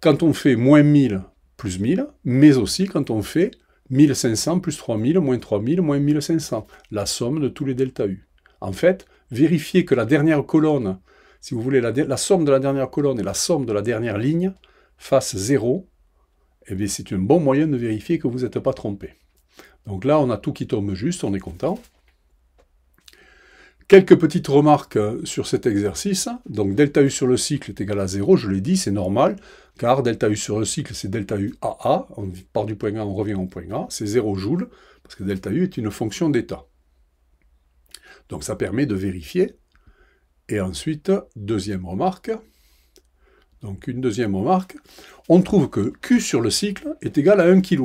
quand on fait moins 1000 plus 1000, mais aussi quand on fait 1500 plus 3000 moins 3000 moins 1500, la somme de tous les delta U. En fait, vérifiez que la dernière colonne si vous voulez, la, la, somme de la dernière colonne et la somme de la dernière ligne fassent 0, eh c'est un bon moyen de vérifier que vous n'êtes pas trompé. Donc là, on a tout qui tombe juste, on est content. Quelques petites remarques euh, sur cet exercice. Donc delta U sur le cycle est égal à 0, je l'ai dit, c'est normal, car delta U sur le cycle, c'est delta U AA, on part du point A, on revient au point A, c'est 0 joule, parce que delta U est une fonction d'état. Donc ça permet de vérifier et ensuite, deuxième remarque, donc une deuxième remarque, on trouve que Q sur le cycle est égal à 1 kJ.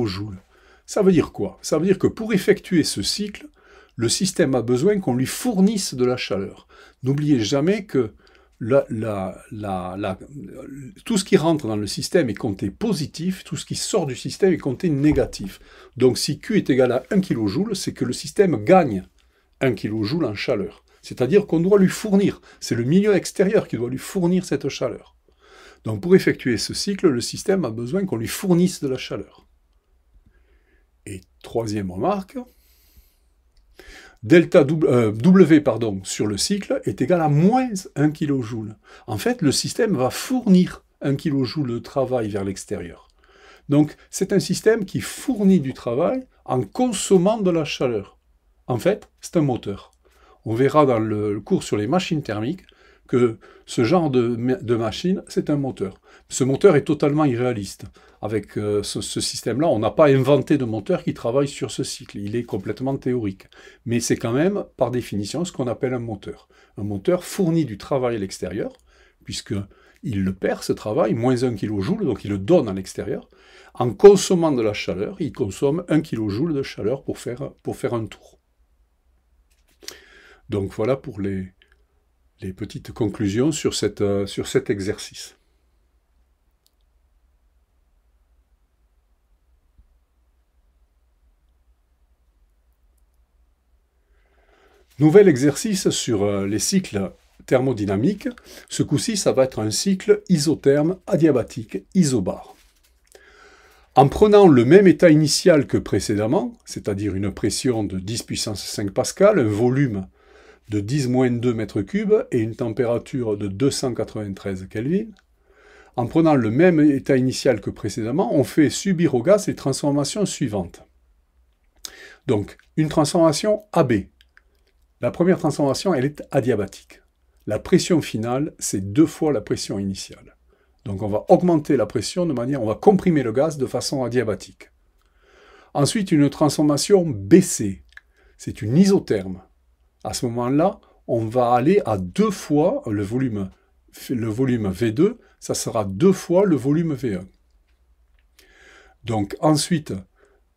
Ça veut dire quoi Ça veut dire que pour effectuer ce cycle, le système a besoin qu'on lui fournisse de la chaleur. N'oubliez jamais que tout ce qui rentre dans le système est compté positif, tout ce qui sort du système est compté négatif. Donc si Q est égal à 1 kJ, c'est que le système gagne 1 kJ en chaleur. C'est-à-dire qu'on doit lui fournir, c'est le milieu extérieur qui doit lui fournir cette chaleur. Donc pour effectuer ce cycle, le système a besoin qu'on lui fournisse de la chaleur. Et troisième remarque, delta euh, w, pardon, sur le cycle est égal à moins 1 kJ. En fait, le système va fournir 1 kJ de travail vers l'extérieur. Donc, c'est un système qui fournit du travail en consommant de la chaleur. En fait, c'est un moteur on verra dans le cours sur les machines thermiques que ce genre de, machine, c'est un moteur. Ce moteur est totalement irréaliste. Avec euh, ce, système-là, on n'a pas inventé de moteur qui travaille sur ce cycle. Il est complètement théorique. Mais c'est quand même, par définition, ce qu'on appelle un moteur. Un moteur fournit du travail à l'extérieur, puisque il le perd, ce travail, moins 1 kJ, donc il le donne à l'extérieur. En consommant de la chaleur, il consomme 1 kJ de chaleur pour faire, pour faire un tour. Donc voilà pour les, petites conclusions sur, euh, sur cet exercice. Nouvel exercice sur euh, les cycles thermodynamiques. Ce coup-ci, ça va être un cycle isotherme adiabatique isobar. En prenant le même état initial que précédemment, c'est-à-dire une pression de 10 puissance 5 pascal, un volume de 10 moins 2 mètres cubes et une température de 293 Kelvin, en prenant le même état initial que précédemment, on fait subir au gaz les transformations suivantes. Donc, une transformation AB. La première transformation, elle est adiabatique. La pression finale, c'est deux fois la pression initiale. Donc on va augmenter la pression de manière, on va comprimer le gaz de façon adiabatique. Ensuite, une transformation BC. C'est une isotherme à ce moment-là, on va aller à deux fois le volume. V2, ça sera deux fois le volume V1. Donc ensuite,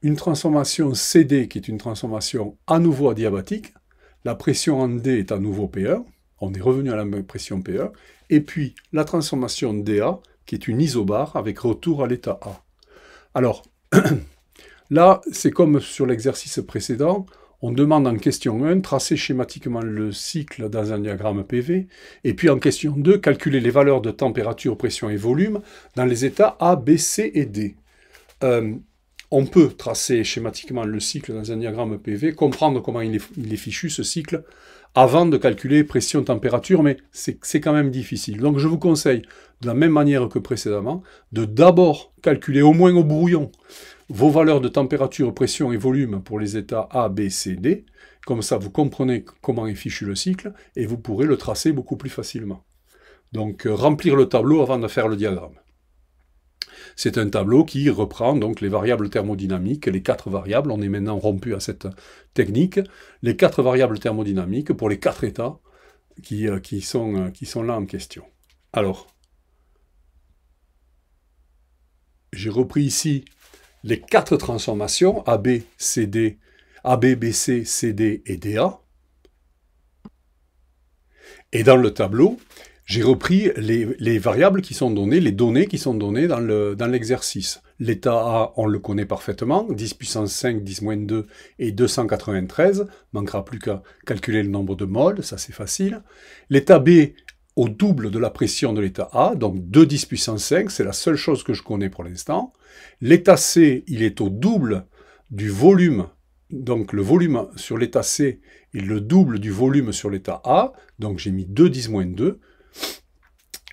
une transformation CD qui est une transformation à nouveau adiabatique, la pression en D est à nouveau P1, on est revenu à la même pression P1, et puis la transformation DA qui est une isobare avec retour à l'état A. Alors, là, c'est comme sur l'exercice précédent, on demande en question 1, tracer schématiquement le cycle dans un diagramme PV, et puis en question 2, calculer les valeurs de température, pression et volume dans les états A, B, C et D. Euh, on peut tracer schématiquement le cycle dans un diagramme PV, comprendre comment il il est fichu ce cycle, avant de calculer pression, température, mais c'est quand même difficile. Donc je vous conseille, de la même manière que précédemment, de d'abord calculer au moins au brouillon vos valeurs de température, pression et volume pour les états A, B, C, D. Comme ça, vous comprenez comment est fichu le cycle et vous pourrez le tracer beaucoup plus facilement. Donc, euh, remplir le tableau avant de faire le diagramme. C'est un tableau qui reprend donc les variables thermodynamiques, les quatre variables. On est maintenant rompu à cette technique. Les quatre variables thermodynamiques pour les quatre états qui, euh, qui, sont, euh, qui sont là en question. Alors, j'ai repris ici les quatre transformations AB, CD, BC, CD et DA. Et dans le tableau, j'ai repris les, variables qui sont données, les données qui sont données dans l'exercice. Le, dans L'état A, on le connaît parfaitement, 10 puissance 5, 10 moins 2 et 293. Manquera plus qu'à calculer le nombre de moles, ça c'est facile. L'état B, au double de la pression de l'état A, donc 2 10 puissance 5, c'est la seule chose que je connais pour l'instant. L'état C, il est au double du volume, donc le volume sur l'état C est le double du volume sur l'état A, donc j'ai mis 2 moins 2.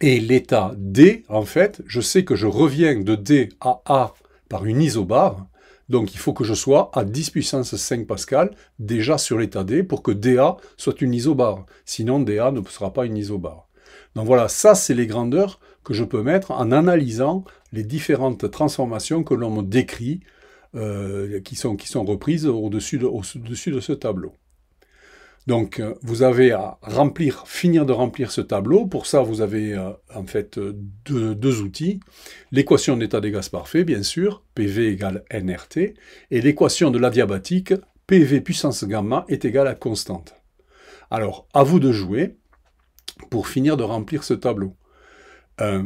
Et l'état D, en fait, je sais que je reviens de D à A par une isobare, donc il faut que je sois à 10 puissance 5 pascal déjà sur l'état D pour que DA soit une isobare. Sinon, DA ne sera pas une isobare. Donc voilà, ça c'est les grandeurs que je peux mettre en analysant les différentes transformations que l'on me décrit, euh, qui, sont, reprises au-dessus de, ce tableau. Donc euh, vous avez à remplir, finir de remplir ce tableau. Pour ça, vous avez euh, en fait deux, outils. L'équation d'état des gaz parfaits, bien sûr, PV égale NRT, et l'équation de diabatique, PV puissance gamma est égale à constante. Alors, à vous de jouer pour finir de remplir ce tableau. Euh,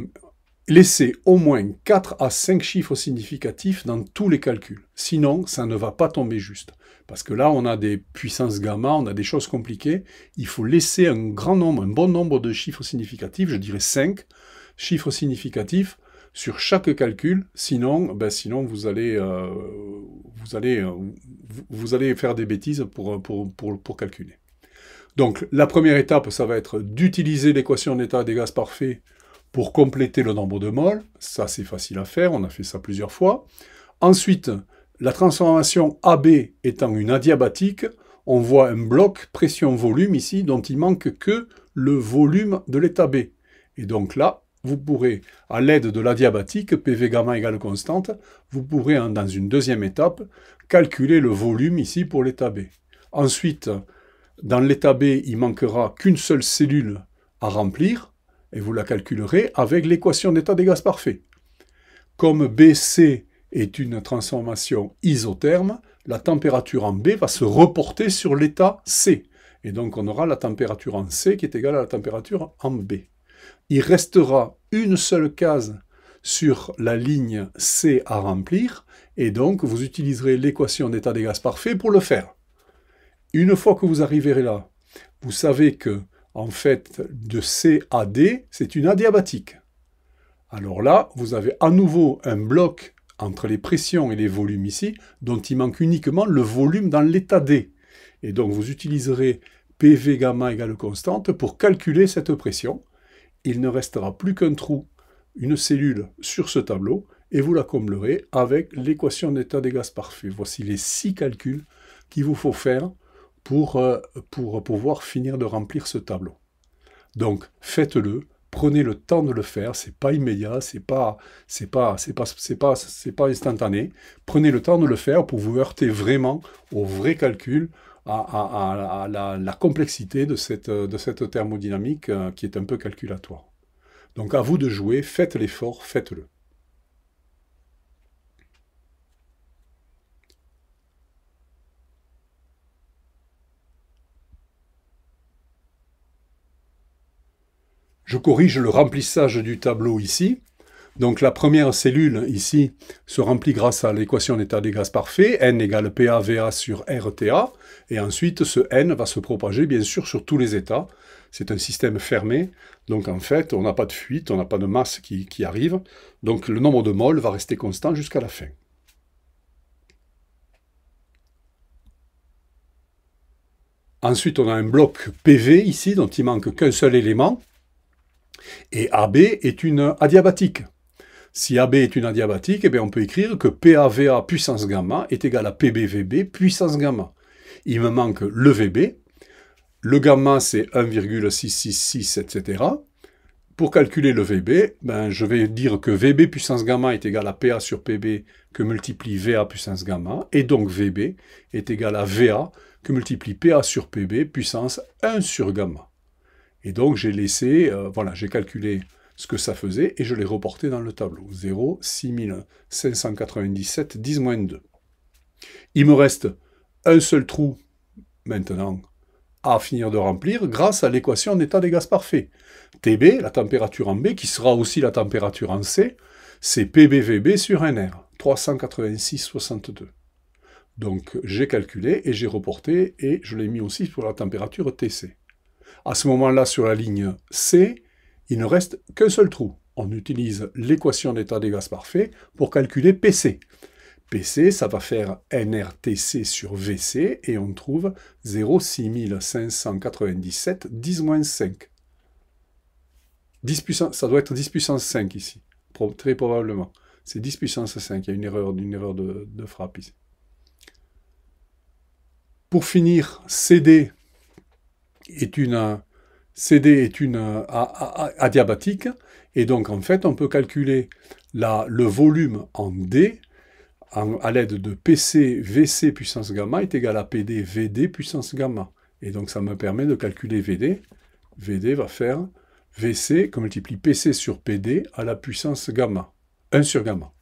laissez au moins 4 à 5 chiffres significatifs dans tous les calculs. Sinon, ça ne va pas tomber juste. Parce que là, on a des puissances gamma, on a des choses compliquées. Il faut laisser un grand nombre, un bon nombre de chiffres significatifs, je dirais 5 chiffres significatifs sur chaque calcul. Sinon, ben, sinon vous, allez, euh, vous, allez, euh, vous, allez faire des bêtises pour, pour calculer. Donc la première étape, ça va être d'utiliser l'équation d'état des gaz parfaits pour compléter le nombre de moles. Ça, c'est facile à faire, on a fait ça plusieurs fois. Ensuite, la transformation AB étant une adiabatique, on voit un bloc pression-volume ici dont il manque que le volume de l'état B. Et donc là, vous pourrez, à l'aide de l'adiabatique, PV gamma égale constante, vous pourrez, dans une deuxième étape, calculer le volume ici pour l'état B. Ensuite, dans l'état B, il manquera qu'une seule cellule à remplir, et vous la calculerez avec l'équation d'état des gaz parfaits. Comme BC est une transformation isotherme, la température en B va se reporter sur l'état C. Et donc on aura la température en C qui est égale à la température en B. Il restera une seule case sur la ligne C à remplir, et donc vous utiliserez l'équation d'état des gaz parfaits pour le faire. Une fois que vous arriverez là, vous savez que, en fait, de C à D, c'est une adiabatique. Alors là, vous avez à nouveau un bloc entre les pressions et les volumes ici, dont il manque uniquement le volume dans l'état D. Et donc vous utiliserez PV gamma égale constante pour calculer cette pression. Il ne restera plus qu'un trou, une cellule sur ce tableau, et vous la comblerez avec l'équation d'état des gaz parfaits. Voici les six calculs qu'il vous faut faire pour, euh, pour euh, pouvoir finir de remplir ce tableau. Donc faites-le, prenez le temps de le faire, c'est pas immédiat, c'est pas c'est pas c'est pas c'est pas c'est pas instantané. Prenez le temps de le faire pour vous heurter vraiment au vrai calcul, à, la, la, complexité de cette de cette thermodynamique euh, qui est un peu calculatoire. Donc à vous de jouer, faites l'effort, faites-le. Je corrige le remplissage du tableau ici. Donc la première cellule ici se remplit grâce à l'équation d'état des gaz parfaits N égale PAVA sur RTA, et ensuite ce N va se propager bien sûr sur tous les états. C'est un système fermé, donc en fait on n'a pas de fuite, on n'a pas de masse qui, arrive, donc le nombre de moles va rester constant jusqu'à la fin. Ensuite on a un bloc PV ici dont il manque qu'un seul élément, et AB est une adiabatique. Si AB est une adiabatique, eh bien on peut écrire que PAVA puissance gamma est égal à PBVB puissance gamma. Il me manque le VB. Le gamma, c'est 1,666, etc. Pour calculer le VB, ben, je vais dire que VB puissance gamma est égal à PA sur PB que multiplie VA puissance gamma, et donc VB est égal à VA que multiplie PA sur PB puissance 1 sur gamma. Et donc j'ai laissé, euh, voilà, j'ai calculé ce que ça faisait et je l'ai reporté dans le tableau. 0, 6597, 10 2. Il me reste un seul trou maintenant à finir de remplir grâce à l'équation d'état des gaz parfaits. TB, la température en B, qui sera aussi la température en C, c'est PBVB sur nR, 386,62. Donc j'ai calculé et j'ai reporté et je l'ai mis aussi sur la température TC. À ce moment-là, sur la ligne C, il ne reste qu'un seul trou. On utilise l'équation d'état des gaz parfaits pour calculer PC. PC, ça va faire NRTC sur VC et on trouve 06597 10 5. 10 ça doit être 10 puissance 5 ici, très probablement. C'est 10 puissance 5, il y a une erreur, erreur de, de frappe ici. Pour finir, CD, est une CD est une euh, adiabatique et donc en fait on peut calculer la, le volume en D à l'aide de PC VC puissance gamma est égal à PD VD puissance gamma et donc ça me permet de calculer VD VD va faire VC qu'on multiplie PC sur PD à la puissance gamma 1 sur gamma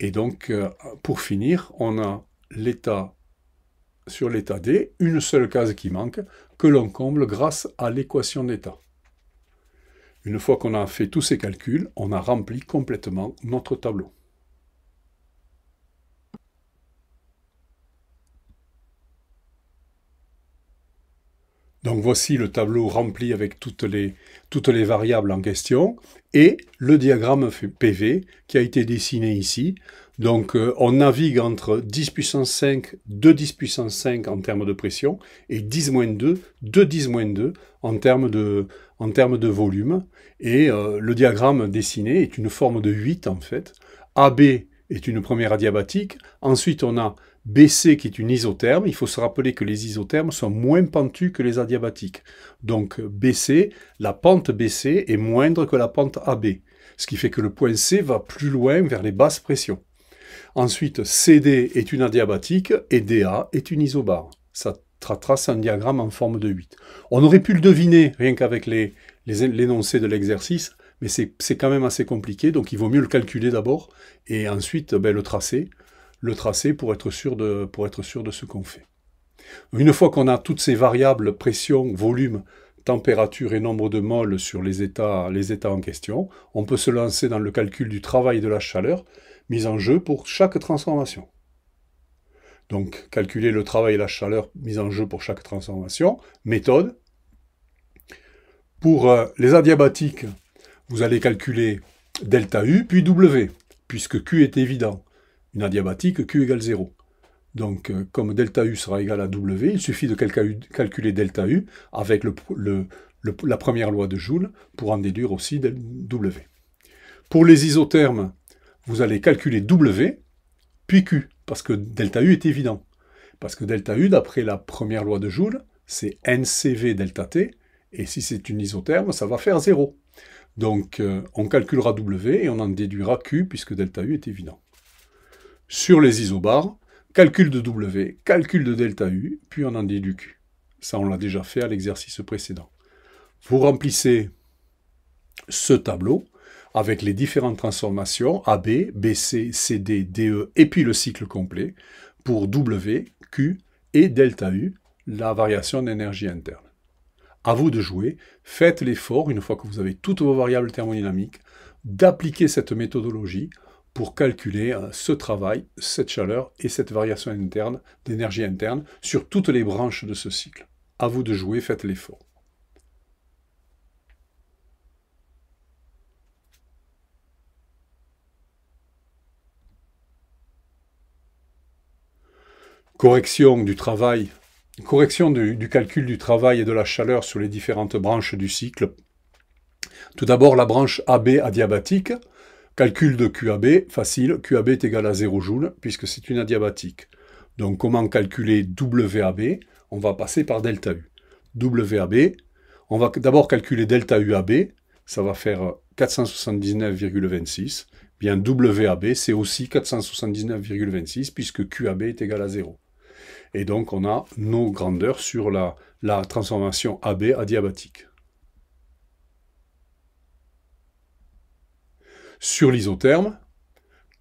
et donc euh, pour finir on a l'état sur l'état D, une seule case qui manque, que l'on comble grâce à l'équation d'état. Une fois qu'on a fait tous ces calculs, on a rempli complètement notre tableau. Donc voici le tableau rempli avec toutes les, toutes les, variables en question et le diagramme PV qui a été dessiné ici donc euh, on navigue entre 10 puissance 5, 2 10 puissance 5 en termes de pression, et 10 moins 2, 2 10 moins 2 en termes de, en de volume. Et euh, le diagramme dessiné est une forme de 8 en fait. AB est une première adiabatique. Ensuite on a BC qui est une isotherme. Il faut se rappeler que les isothermes sont moins pentus que les adiabatiques. Donc BC, la pente BC est moindre que la pente AB. Ce qui fait que le point C va plus loin vers les basses pressions. Ensuite, CD est une adiabatique et DA est une isobare. Ça trace un diagramme en forme de 8. On aurait pu le deviner rien qu'avec l'énoncé les, de l'exercice, mais c'est quand même assez compliqué, donc il vaut mieux le calculer d'abord et ensuite ben, le tracer, le tracer pour être sûr de, pour être sûr de ce qu'on fait. Une fois qu'on a toutes ces variables, pression, volume, température et nombre de moles sur les les états en question, on peut se lancer dans le calcul du travail de la chaleur, mise en jeu pour chaque transformation. Donc, calculer le travail et la chaleur mise en jeu pour chaque transformation, méthode. Pour euh, les adiabatiques, vous allez calculer delta U puis W, puisque Q est évident. Une adiabatique, Q égale 0. Donc, euh, comme delta U sera égal à W, il suffit de calculer delta U avec la première loi de Joule pour en déduire aussi W. Pour les isothermes, vous allez calculer W, puis Q, parce que delta U est évident. Parce que delta U, d'après la première loi de Joule, c'est NCV delta T, et si c'est une isotherme, ça va faire 0. Donc euh, on calculera W et on en déduira Q, puisque delta U est évident. Sur les isobars, calcul de W, calcul de delta U, puis on en déduit Q. Ça, on l'a déjà fait à l'exercice précédent. Vous remplissez ce tableau, avec les différentes transformations AB, BC, CD, DE et puis le cycle complet pour W, Q et ΔU, la variation d'énergie interne. À vous de jouer, faites l'effort, une fois que vous avez toutes vos variables thermodynamiques, d'appliquer cette méthodologie pour calculer euh, ce travail, cette chaleur et cette variation interne d'énergie interne sur toutes les branches de ce cycle. À vous de jouer, faites l'effort. correction du travail, correction du, calcul du travail et de la chaleur sur les différentes branches du cycle. Tout d'abord la branche AB adiabatique, calcul de QAB, facile, QAB est égal à 0 joule puisque c'est une adiabatique. Donc comment calculer WAB On va passer par delta U. WAB, on va d'abord calculer delta UAB, ça va faire 479,26. Bien WAB, c'est aussi 479,26 puisque QAB est égal à 0. Et donc, on a nos grandeurs sur la, transformation AB adiabatique. Sur l'isotherme,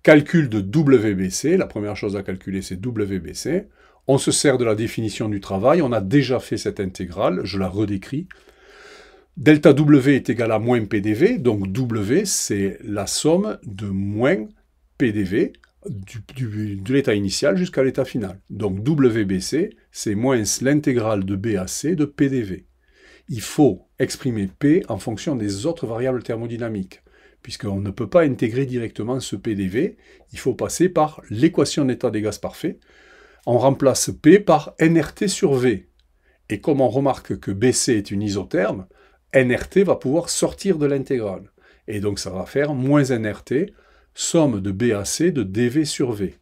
calcul de WBC, la première chose à calculer c'est WBC, on se sert de la définition du travail, on a déjà fait cette intégrale, je la redécris. Delta W est égal à moins PDV, donc W c'est la somme de moins PDV, de l'état initial jusqu'à l'état final. Donc WBC, c'est moins l'intégrale de BAC de PDV. Il faut exprimer P en fonction des autres variables thermodynamiques, puisqu'on ne peut pas intégrer directement ce PDV, il faut passer par l'équation d'état des gaz parfaits. On remplace P par NRT sur V. Et comme on remarque que BC est une isotherme, NRT va pouvoir sortir de l'intégrale. Et donc ça va faire moins NRT, somme de BAC de dV sur V.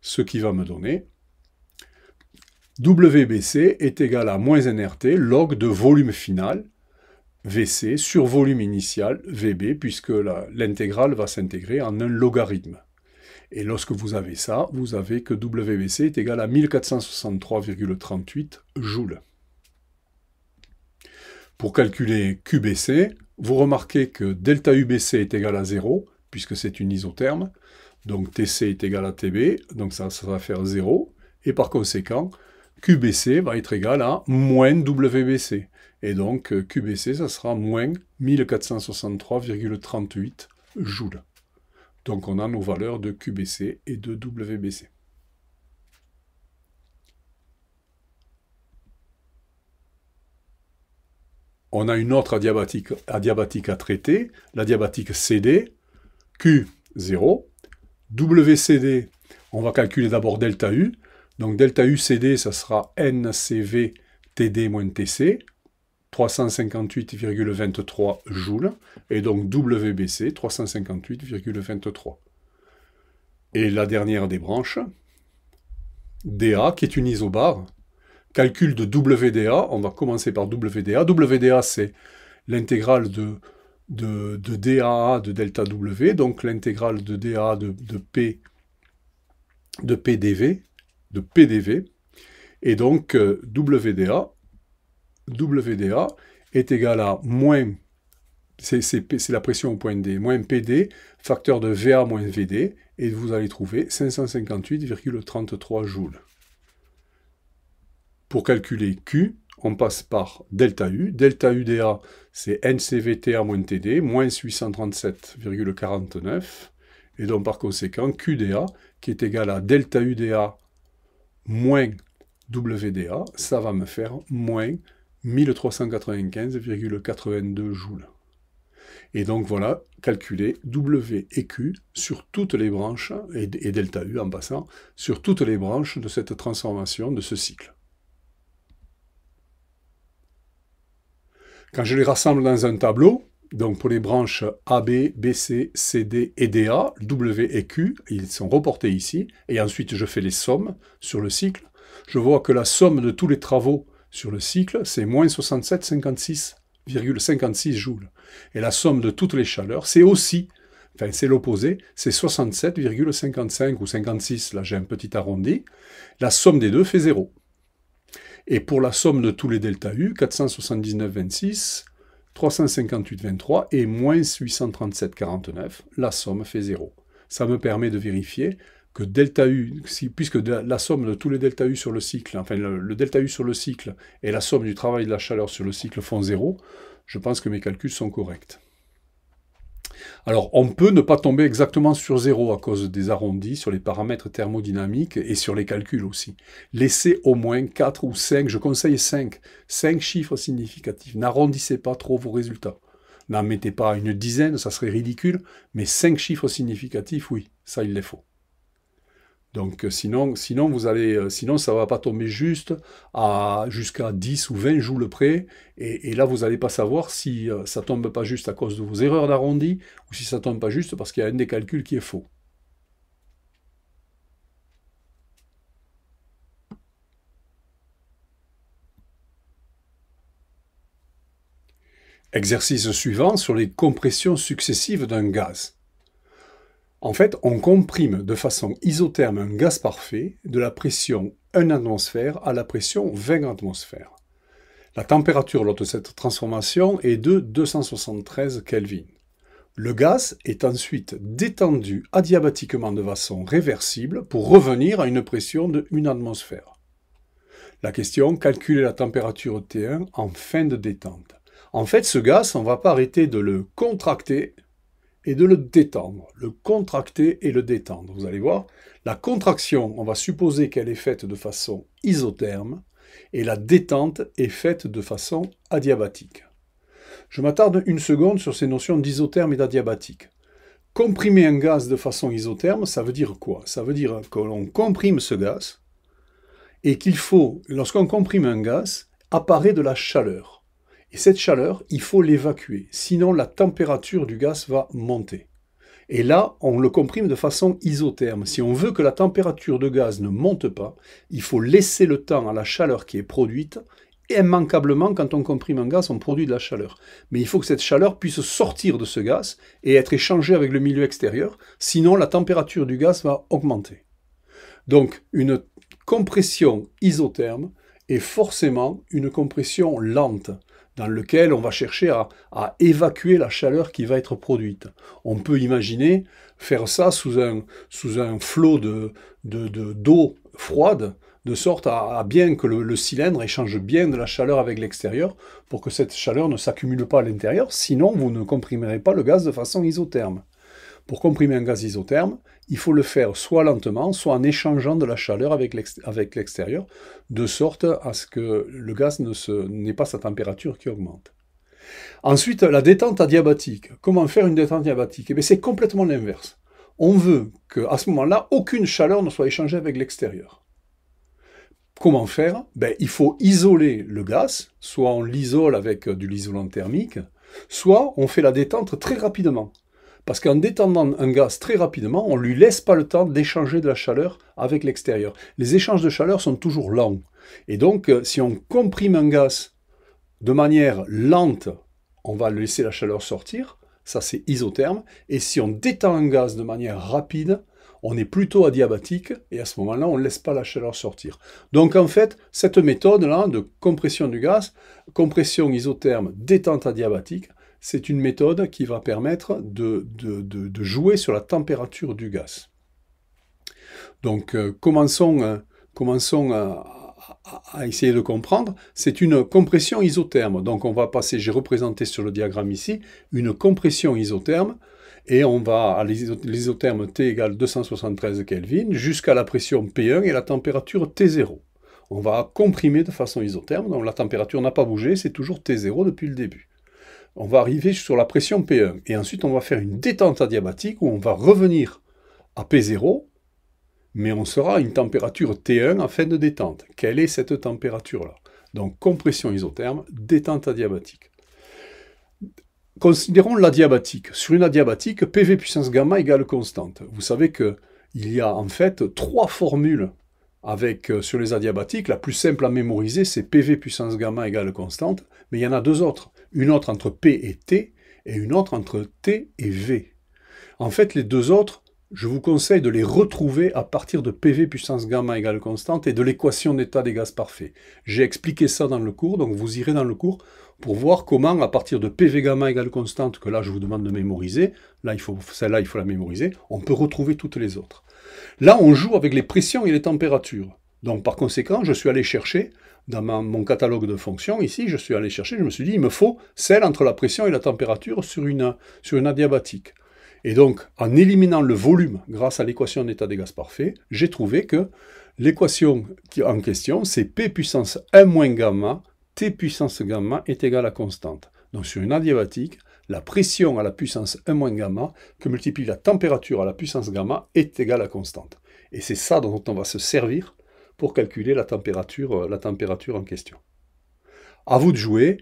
Ce qui va me donner WBC est égal à moins NRT log de volume final VC sur volume initial VB puisque l'intégrale va s'intégrer en un logarithme. Et lorsque vous avez ça, vous avez que WBC est égal à 1463,38 joules. Pour calculer QBC, vous remarquez que delta UBC est égal à 0 puisque c'est une isotherme. Donc TC est égal à TB, donc ça, va faire 0. Et par conséquent, QBC va être égal à moins WBC. Et donc euh, QBC, ça sera moins 1463,38 joules. Donc on a nos valeurs de QBC et de WBC. On a une autre adiabatique, adiabatique à traiter, l'adiabatique CD, Q0. WCD, on va calculer d'abord delta U. Donc delta U CD, ça sera NCV TD moins TC, 358,23 joules. Et donc WBC, 358,23. Et la dernière des branches, DA, qui est une isobare. Calcul de WDA, on va commencer par WDA. WDA, c'est l'intégrale de de, dA DAA de delta W, donc l'intégrale de DAA de, P de PDV, de PDV, et donc euh, WDA, WDA est égal à moins, c'est la pression au point D, moins PD, facteur de VA moins VD, et vous allez trouver 558,33 joules. Pour calculer Q, on passe par delta U. Delta UDA, c'est NCVTA moins TD, moins 837,49. Et donc, par conséquent, QDA, qui est égal à delta UDA moins WDA, ça va me faire moins 1395,82 joules. Et donc voilà, calculer W et Q sur toutes les branches, et, et delta U en passant, sur toutes les branches de cette transformation, de ce cycle. Quand je les rassemble dans un tableau, donc pour les branches AB, BC, CD et DA, W et Q, ils sont reportés ici, et ensuite je fais les sommes sur le cycle. Je vois que la somme de tous les travaux sur le cycle, c'est moins 67,56,56 joules. Et la somme de toutes les chaleurs, c'est aussi, enfin c'est l'opposé, c'est 67,55 ou 56, là j'ai un petit arrondi. La somme des deux fait 0. Et pour la somme de tous les delta U, 479,26, 358,23 et moins 837,49, la somme fait 0. Ça me permet de vérifier que delta U, puisque la, somme de tous les delta U sur le cycle, enfin le, le, delta U sur le cycle et la somme du travail de la chaleur sur le cycle font 0, je pense que mes calculs sont corrects. Alors, on peut ne pas tomber exactement sur zéro à cause des arrondis sur les paramètres thermodynamiques et sur les calculs aussi. Laissez au moins 4 ou 5, je conseille 5, 5 chiffres significatifs. N'arrondissez pas trop vos résultats. N'en mettez pas une dizaine, ça serait ridicule, mais 5 chiffres significatifs, oui, ça il les faut. Donc euh, sinon, sinon, vous allez, euh, sinon ça ne va pas tomber juste à jusqu'à 10 ou 20 joules près. Et, et, là, vous n'allez pas savoir si euh, ça tombe pas juste à cause de vos erreurs d'arrondi ou si ça ne tombe pas juste parce qu'il y a un des calculs qui est faux. Exercice suivant sur les compressions successives d'un gaz. En fait, on comprime de façon isotherme un gaz parfait de la pression 1 atmosphère à la pression 20 atmosphères. La température lors de cette transformation est de 273 Kelvin. Le gaz est ensuite détendu adiabatiquement de façon réversible pour revenir à une pression de 1 atmosphère. La question, calculer la température T1 en fin de détente. En fait, ce gaz, on ne va pas arrêter de le contracter et de le détendre, le contracter et le détendre. Vous allez voir, la contraction, on va supposer qu'elle est faite de façon isotherme, et la détente est faite de façon adiabatique. Je m'attarde une seconde sur ces notions d'isotherme et d'adiabatique. Comprimer un gaz de façon isotherme, ça veut dire quoi Ça veut dire que l'on comprime ce gaz, et qu'il faut, lorsqu'on comprime un gaz, apparaît de la chaleur. Et cette chaleur, il faut l'évacuer, sinon la température du gaz va monter. Et là, on le comprime de façon isotherme. Si on veut que la température de gaz ne monte pas, il faut laisser le temps à la chaleur qui est produite. Et immanquablement, quand on comprime un gaz, on produit de la chaleur. Mais il faut que cette chaleur puisse sortir de ce gaz et être échangée avec le milieu extérieur, sinon la température du gaz va augmenter. Donc, une compression isotherme est forcément une compression lente dans lequel on va chercher à, évacuer la chaleur qui va être produite. On peut imaginer faire ça sous un, sous un flot d'eau de, de, froide, de sorte à, bien que le, cylindre échange bien de la chaleur avec l'extérieur, pour que cette chaleur ne s'accumule pas à l'intérieur, sinon vous ne comprimerez pas le gaz de façon isotherme. Pour comprimer un gaz isotherme, il faut le faire soit lentement, soit en échangeant de la chaleur avec l'extérieur, de sorte à ce que le gaz n'ait pas sa température qui augmente. Ensuite, la détente adiabatique. Comment faire une détente adiabatique eh C'est complètement l'inverse. On veut qu'à ce moment-là, aucune chaleur ne soit échangée avec l'extérieur. Comment faire ben, Il faut isoler le gaz, soit on l'isole avec euh, de l'isolant thermique, soit on fait la détente très rapidement. Parce qu'en détendant un gaz très rapidement, on ne lui laisse pas le temps d'échanger de la chaleur avec l'extérieur. Les échanges de chaleur sont toujours lents. Et donc, euh, si on comprime un gaz de manière lente, on va laisser la chaleur sortir. Ça, c'est isotherme. Et si on détend un gaz de manière rapide, on est plutôt adiabatique et à ce moment-là, on ne laisse pas la chaleur sortir. Donc en fait, cette méthode-là de compression du gaz, compression isotherme, détente adiabatique, c'est une méthode qui va permettre de, jouer sur la température du gaz. Donc euh, commençons, euh, euh, à, essayer de comprendre. C'est une compression isotherme. Donc on va passer, j'ai représenté sur le diagramme ici, une compression isotherme. Et on va à l'isotherme T égale 273 Kelvin jusqu'à la pression P1 et la température T0 on va comprimer de façon isotherme, donc la température n'a pas bougé, c'est toujours T0 depuis le début on va arriver sur la pression P1. Et ensuite, on va faire une détente adiabatique où on va revenir à P0, mais on sera à une température T1 en fin de détente. Quelle est cette température-là Donc, compression isotherme, détente adiabatique. Considérons l'adiabatique. Sur une adiabatique, PV puissance gamma égale constante. Vous savez qu'il y a en fait trois formules avec, euh, sur les adiabatiques. La plus simple à mémoriser, c'est PV puissance gamma égale constante, mais il y en a deux autres une autre entre P et T, et une autre entre T et V. En fait, les deux autres, je vous conseille de les retrouver à partir de PV puissance gamma égale constante et de l'équation d'état des gaz parfaits. J'ai expliqué ça dans le cours, donc vous irez dans le cours pour voir comment, à partir de PV gamma égale constante, que là je vous demande de mémoriser, là il faut celle-là il faut la mémoriser, on peut retrouver toutes les autres. Là on joue avec les pressions et les températures. Donc par conséquent, je suis allé chercher dans mon catalogue de fonctions, ici, je suis allé chercher, je me suis dit, il me faut celle entre la pression et la température sur une, sur une adiabatique. Et donc, en éliminant le volume grâce à l'équation d'état des gaz parfaits, j'ai trouvé que l'équation en question, c'est P puissance 1 moins gamma, T puissance gamma est égale à constante. Donc sur une adiabatique, la pression à la puissance 1 moins gamma que multiplie la température à la puissance gamma est égale à constante. Et c'est ça dont on va se servir pour calculer la température, euh, la température en question. À vous de jouer.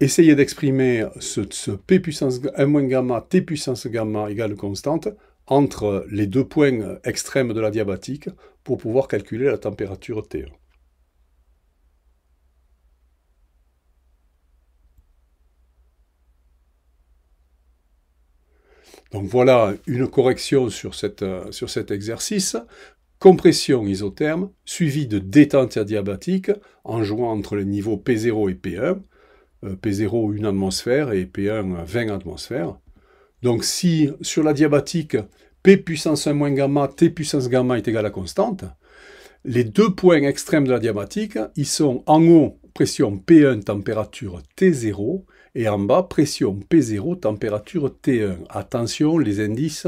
Essayez d'exprimer ce, P puissance m gamma, T puissance gamma égale constante entre les deux points extrêmes de la diabatique pour pouvoir calculer la température T1. Donc voilà une correction sur, cette, euh, sur cet exercice compression isotherme suivie de détente adiabatique en jouant entre les niveaux P0 et P1, P0 1 atmosphère et P1 20 atmosphères. Donc si sur la diabatique P puissance 1 moins gamma, T puissance gamma est égale à constante, les deux points extrêmes de la diabatique, ils sont en haut pression P1 température T0 et en bas pression P0 température T1. Attention, les indices,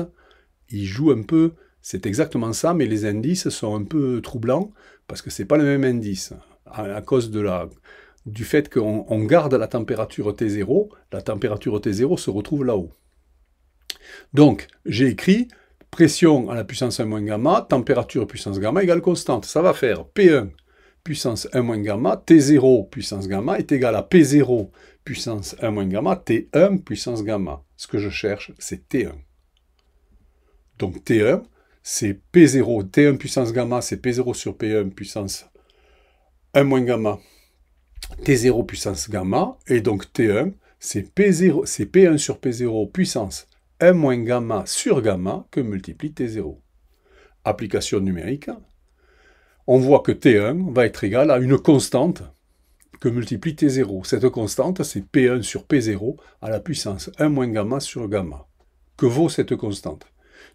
ils jouent un peu c'est exactement ça, mais les indices sont un peu troublants parce que ce n'est pas le même indice. À, cause de la, du fait qu'on garde la température T0, la température T0 se retrouve là-haut. Donc, j'ai écrit pression à la puissance 1 moins gamma, température puissance gamma égale constante. Ça va faire P1 puissance 1 moins gamma, T0 puissance gamma est égal à P0 puissance 1 moins gamma, T1 puissance gamma. Ce que je cherche, c'est T1. Donc T1, c'est P0, T1 puissance gamma, c'est P0 sur P1 puissance 1 moins gamma, T0 puissance gamma, et donc T1, c'est P0, P1 sur P0 puissance 1 moins gamma sur gamma que multiplie T0. Application numérique, on voit que T1 va être égal à une constante que multiplie T0. Cette constante, c'est P1 sur P0 à la puissance 1 moins gamma sur gamma. Que vaut cette constante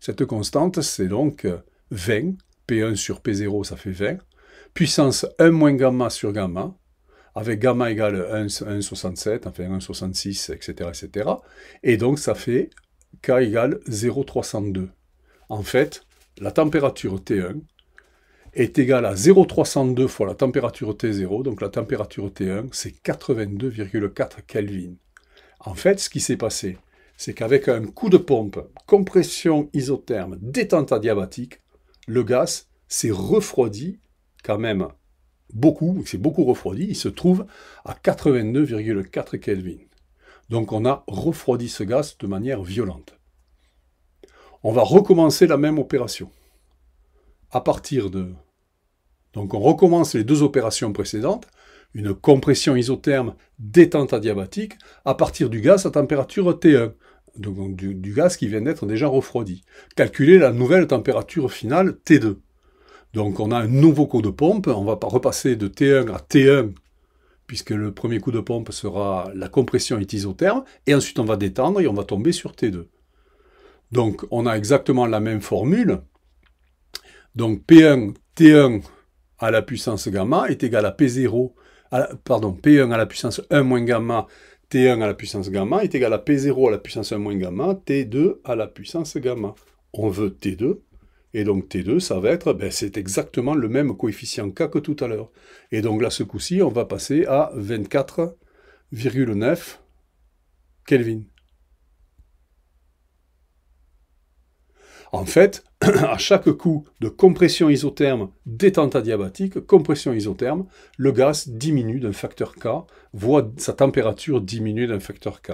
cette constante, c'est donc 20, euh, P1 sur P0, ça fait 20, puissance 1 moins gamma sur gamma, avec gamma égale 1,67, 1, enfin 1,66, etc., etc. Et donc ça fait K égale 0,302. En fait, la température T1 est égale à 0,302 fois la température T0, donc la température T1, c'est 82,4 Kelvin. En fait, ce qui s'est passé, c'est qu'avec un coup de pompe, compression isotherme, détente adiabatique, le gaz s'est refroidi quand même beaucoup, c'est beaucoup refroidi, il se trouve à 82,4 Kelvin. Donc on a refroidi ce gaz de manière violente. On va recommencer la même opération. À partir de... Donc on recommence les deux opérations précédentes, une compression isotherme détente adiabatique, à partir du gaz à température T1 du, gaz qui vient d'être déjà refroidi. Calculer la nouvelle température finale T2. Donc on a un nouveau coup de pompe, on va repasser de T1 à T1, puisque le premier coup de pompe sera la compression est isotherme, et ensuite on va détendre et on va tomber sur T2. Donc on a exactement la même formule. Donc P1, T1 à la puissance gamma est égal à P0, pardon, P1 à la puissance 1 moins gamma T1 à la puissance gamma est égal à P0 à la puissance 1 moins gamma, T2 à la puissance gamma. On veut T2, et donc T2, ça va être, ben, c'est exactement le même coefficient K que tout à l'heure. Et donc là, ce coup-ci, on va passer à 24,9 Kelvin. En fait, à chaque coup de compression isotherme détente adiabatique, compression isotherme, le gaz diminue d'un facteur K, voit sa température diminuer d'un facteur K.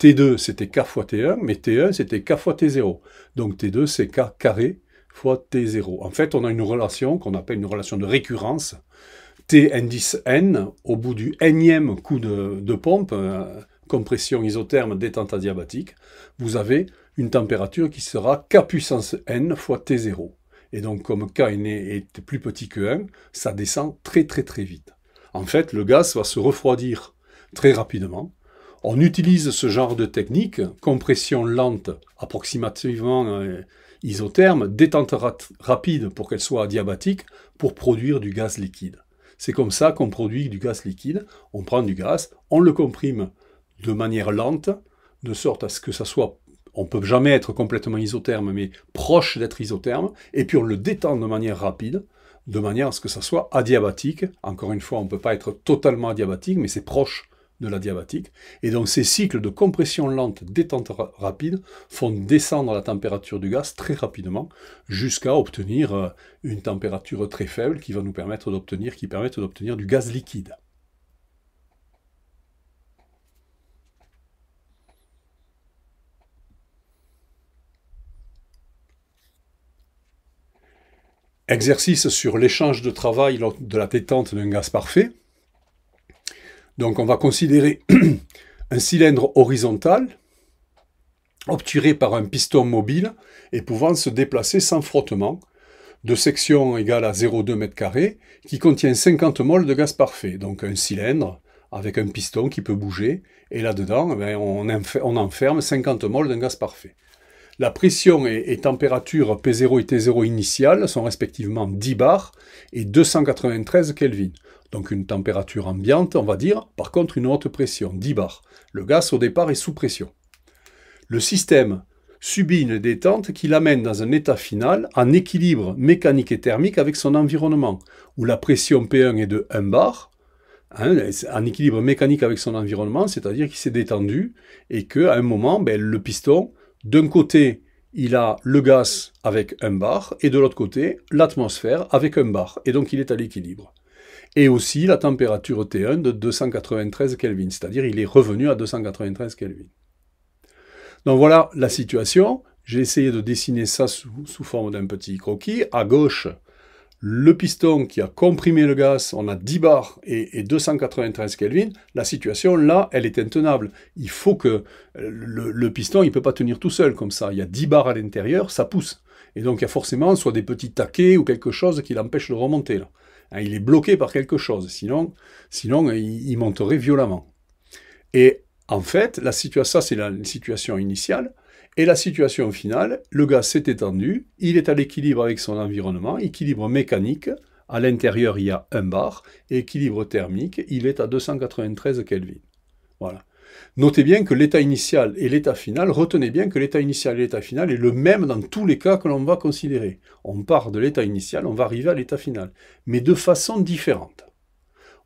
T2, c'était K fois T1, mais T1, c'était K fois T0. Donc T2, c'est K carré fois T0. En fait, on a une relation qu'on appelle une relation de récurrence. T indice N, au bout du énième coup de, pompe, euh, compression isotherme détente adiabatique, vous avez une température qui sera K puissance n fois T0. Et donc comme K est plus petit que 1, ça descend très très très vite. En fait, le gaz va se refroidir très rapidement. On utilise ce genre de technique, compression lente, approximativement euh, isotherme, détente rapide pour qu'elle soit diabatique, pour produire du gaz liquide. C'est comme ça qu'on produit du gaz liquide. On prend du gaz, on le comprime de manière lente, de sorte à ce que ça soit on peut jamais être complètement isotherme, mais proche d'être isotherme, et puis on le détend de manière rapide, de manière à ce que ça soit adiabatique. Encore une fois, on ne peut pas être totalement adiabatique, mais c'est proche de l'adiabatique. Et donc ces cycles de compression lente, détente rapide, font descendre la température du gaz très rapidement jusqu'à obtenir euh, une température très faible qui va nous permettre d'obtenir, qui permettent d'obtenir du gaz liquide. Exercice sur l'échange de travail de la détente d'un gaz parfait. Donc on va considérer un cylindre horizontal obturé par un piston mobile et pouvant se déplacer sans frottement de section égale à 0,2 m qui contient 50 moles de gaz parfait, donc un cylindre avec un piston qui peut bouger, et là-dedans, eh ben, on enferme 50 moles d'un gaz parfait. La pression et, température P0 et T0 initiales sont respectivement 10 bars et 293 Kelvin. Donc une température ambiante, on va dire, par contre une haute pression, 10 bars. Le gaz au départ est sous pression. Le système subit une détente qui l'amène dans un état final en équilibre mécanique et thermique avec son environnement, où la pression P1 est de 1 bar, hein, en équilibre mécanique avec son environnement, c'est-à-dire qu'il s'est détendu et qu'à un moment, ben, le piston d'un côté, il a le gaz avec un bar et de l'autre côté, l'atmosphère avec un bar. Et donc, il est à l'équilibre. Et aussi la température T1 de 293 Kelvin, c'est-à-dire il est revenu à 293 Kelvin. Donc voilà la situation. J'ai essayé de dessiner ça sous, sous forme d'un petit croquis. À gauche, le piston qui a comprimé le gaz, on a 10 bars et, 293 Kelvin, la situation là, elle est intenable. Il faut que le, piston, il ne peut pas tenir tout seul comme ça. Il y a 10 bars à l'intérieur, ça pousse. Et donc il y a forcément soit des petits taquets ou quelque chose qui l'empêche de remonter. Hein, il est bloqué par quelque chose, sinon, sinon il, monterait violemment. Et en fait, la situation, ça c'est la situation initiale. Et la situation finale, le gaz s'est étendu, il est à l'équilibre avec son environnement, équilibre mécanique, à l'intérieur il y a un bar, et équilibre thermique, il est à 293 Kelvin. Voilà. Notez bien que l'état initial et l'état final, retenez bien que l'état initial et l'état final est le même dans tous les cas que l'on va considérer. On part de l'état initial, on va arriver à l'état final, mais de façon différente.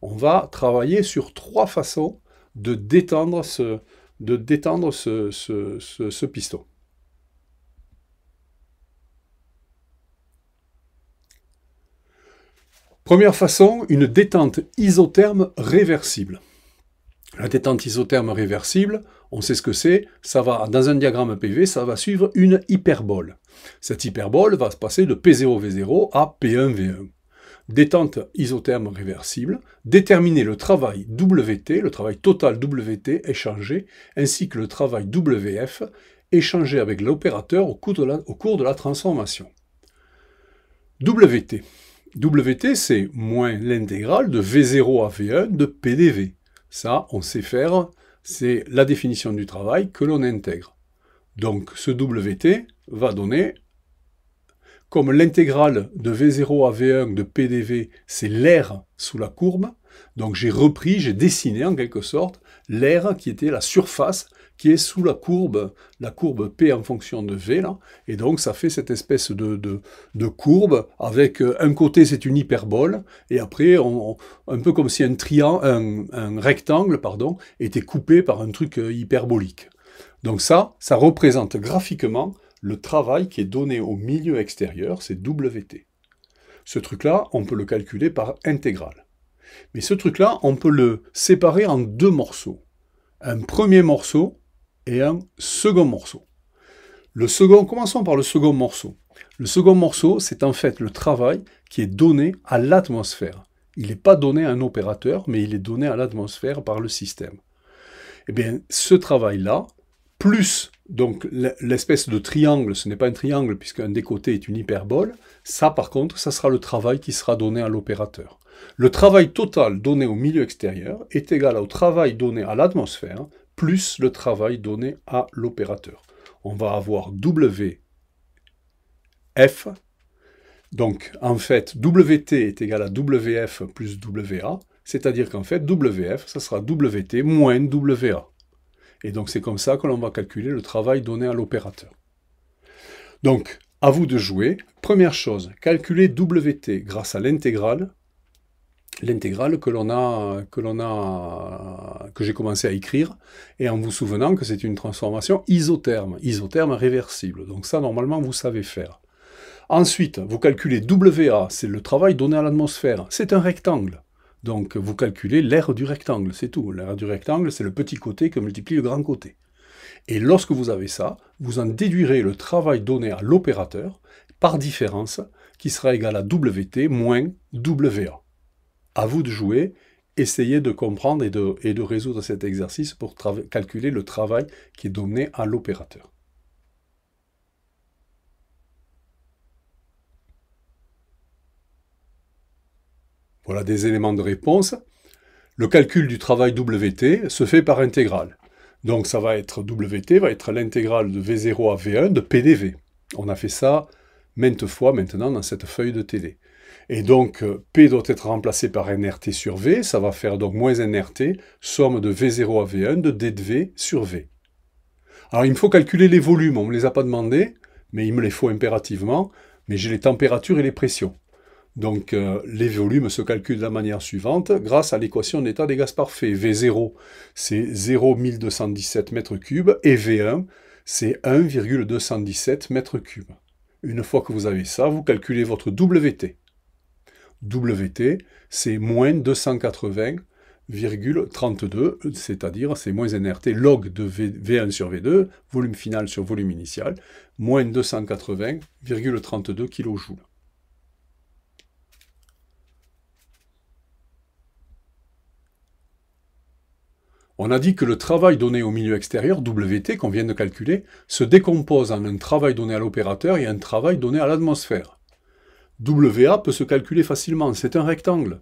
On va travailler sur trois façons de détendre ce, de détendre ce, ce, piston. Première façon, une détente isotherme réversible. La détente isotherme réversible, on sait ce que c'est, ça va, dans un diagramme PV, ça va suivre une hyperbole. Cette hyperbole va se passer de P0V0 à P1V1 détente isotherme réversible, déterminer le travail WT, le travail total WT échangé, ainsi que le travail WF échangé avec l'opérateur au, cours de la transformation. WT. WT, c'est moins l'intégrale de V0 à V1 de PDV. Ça, on sait faire, c'est la définition du travail que l'on intègre. Donc ce WT va donner comme l'intégrale de V0 à V1 de PDV, c'est l'air sous la courbe, donc j'ai repris, j'ai dessiné en quelque sorte l'air qui était la surface qui est sous la courbe, la courbe P en fonction de V, et donc ça fait cette espèce de, de, courbe avec euh, un côté c'est une hyperbole, et après un peu comme si un, triangle, un, rectangle pardon, était coupé par un truc euh, hyperbolique. Donc ça, ça représente graphiquement le travail qui est donné au milieu extérieur, c'est WT. Ce truc-là, on peut le calculer par intégrale. Mais ce truc-là, on peut le séparer en deux morceaux. Un premier morceau et un second morceau. Le second, commençons par le second morceau. Le second morceau, c'est en fait le travail qui est donné à l'atmosphère. Il n'est pas donné à un opérateur, mais il est donné à l'atmosphère par le système. Eh bien, ce travail-là, plus donc l'espèce de triangle, ce n'est pas un triangle puisqu'un des côtés est une hyperbole, ça par contre, ça sera le travail qui sera donné à l'opérateur. Le travail total donné au milieu extérieur est égal au travail donné à l'atmosphère plus le travail donné à l'opérateur. On va avoir WF. Donc en fait, WT est égal à WF plus WA, c'est-à-dire qu'en fait, WF, ça sera WT moins WA. Et donc c'est comme ça que l'on va calculer le travail donné à l'opérateur. Donc, à vous de jouer. Première chose, calculer WT grâce à l'intégrale. L'intégrale que l'on que que j'ai commencé à écrire, et en vous souvenant que c'est une transformation isotherme, isotherme réversible. Donc ça, normalement, vous savez faire. Ensuite, vous calculez WA, c'est le travail donné à l'atmosphère. C'est un rectangle. Donc vous calculez l'aire du rectangle, c'est tout. L'aire du rectangle, c'est le petit côté que multiplie le grand côté. Et lorsque vous avez ça, vous en déduirez le travail donné à l'opérateur par différence, qui sera égal à WT moins WA. À vous de jouer, essayez de comprendre et et de résoudre cet exercice pour calculer le travail qui est donné à l'opérateur. Voilà des éléments de réponse. Le calcul du travail WT se fait par intégrale. Donc ça va être WT, va être l'intégrale de V0 à V1 de PDV. On a fait ça maintes fois maintenant dans cette feuille de TD. Et donc euh, P doit être remplacé par NRT sur V, ça va faire donc moins NRT, somme de V0 à V1 de dV sur V. Alors il me faut calculer les volumes, on ne me les a pas demandés, mais il me les faut impérativement, mais j'ai les températures et les pressions. Donc euh, les volumes se calculent de la manière suivante grâce à l'équation d'état des gaz parfaits. V0, c'est 0,217 m3 et V1, c'est 1,217 m3. Une fois que vous avez ça, vous calculez votre WT. WT, c'est moins 280,32, c'est-à-dire c'est moins NRT log de v, 1 sur V2, volume final sur volume initial, moins 280,32 kJ. On a dit que le travail donné au milieu extérieur, WT, qu'on vient de calculer, se décompose en un travail donné à l'opérateur et un travail donné à l'atmosphère. WA peut se calculer facilement, c'est un rectangle.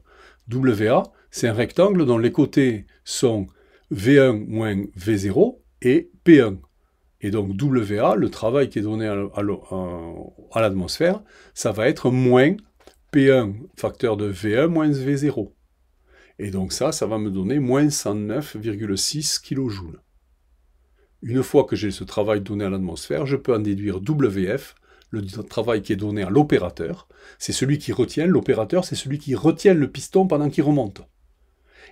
WA, c'est un rectangle dont les côtés sont V1 moins V0 et P1. Et donc WA, le travail qui est donné à l'atmosphère, ça va être moins P1 facteur de V1 moins V0. Et donc ça, ça va me donner moins 109,6 kJ. Une fois que j'ai ce travail donné à l'atmosphère, je peux en déduire WF, le travail qui est donné à l'opérateur. C'est celui qui retient, l'opérateur, c'est celui qui retient le piston pendant qu'il remonte.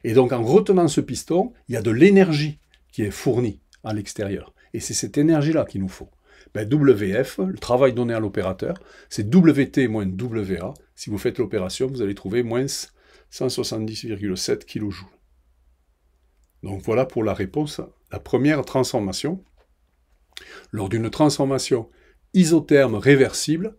Et donc en retenant ce piston, il y a de l'énergie qui est fournie à l'extérieur. Et c'est cette énergie-là qu'il nous faut. Ben, WF, le travail donné à l'opérateur, c'est WT moins WA. Si vous faites l'opération, vous allez trouver moins 170,7 kJ. Donc voilà pour la réponse, la première transformation. Lors d'une transformation isotherme réversible,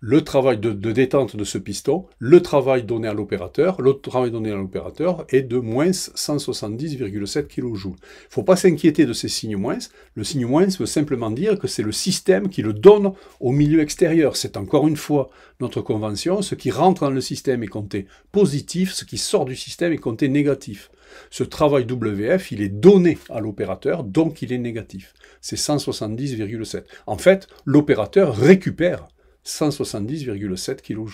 le travail de, détente de ce piston, le travail donné à l'opérateur, le travail donné à l'opérateur est de moins 170,7 kJ. Il ne faut pas s'inquiéter de ces signes moins. Le signe moins veut simplement dire que c'est le système qui le donne au milieu extérieur. C'est encore une fois notre convention. Ce qui rentre dans le système est compté positif, ce qui sort du système est compté négatif. Ce travail WF, il est donné à l'opérateur, donc il est négatif. C'est 170,7. En fait, l'opérateur récupère 170,7 kJ.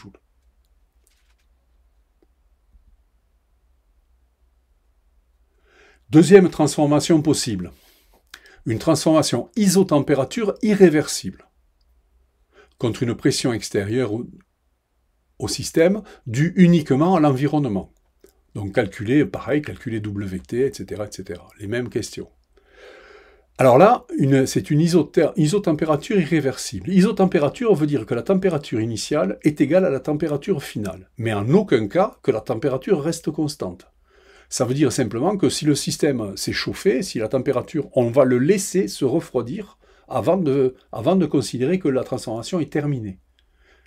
Deuxième transformation possible, une transformation isotempérature irréversible contre une pression extérieure au système due uniquement à l'environnement. Donc calculer, pareil, calculer WT, etc., etc. Les mêmes questions. Alors là, c'est une isotempérature irréversible. Isotempérature veut dire que la température initiale est égale à la température finale, mais en aucun cas que la température reste constante. Ça veut dire simplement que si le système s'est chauffé, si la température, on va le laisser se refroidir avant de, avant de considérer que la transformation est terminée.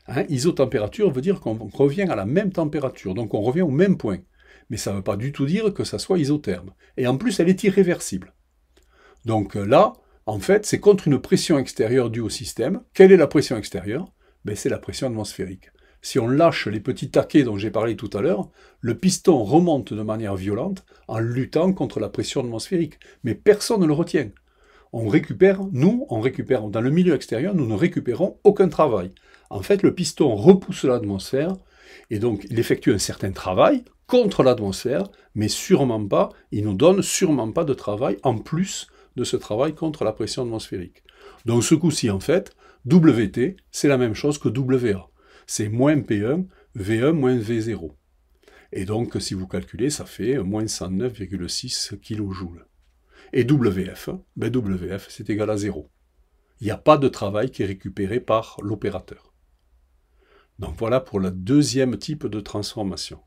Hein, isotempérature veut dire qu'on revient à la même température, donc on revient au même point. Mais ça ne veut pas du tout dire que ça soit isotherme. Et en plus, elle est irréversible. Donc euh, là, en fait, c'est contre une pression extérieure due au système. Quelle est la pression extérieure ben, C'est la pression atmosphérique. Si on lâche les petits taquets dont j'ai parlé tout à l'heure, le piston remonte de manière violente en luttant contre la pression atmosphérique. Mais personne ne le retient. On récupère, nous, on récupère, dans le milieu extérieur, nous ne récupérons aucun travail. En fait, le piston repousse l'atmosphère et donc il effectue un certain travail contre l'atmosphère, mais sûrement pas, il nous donne sûrement pas de travail en plus de ce travail contre la pression atmosphérique. Donc ce coup-ci, en fait, WT, c'est la même chose que WA. C'est moins P1, V1 moins V0. Et donc, si vous calculez, ça fait moins 109,6 kJ. Et WF, ben, WF, c'est égal à 0. Il n'y a pas de travail qui est récupéré par l'opérateur. Donc voilà pour le deuxième type de transformation.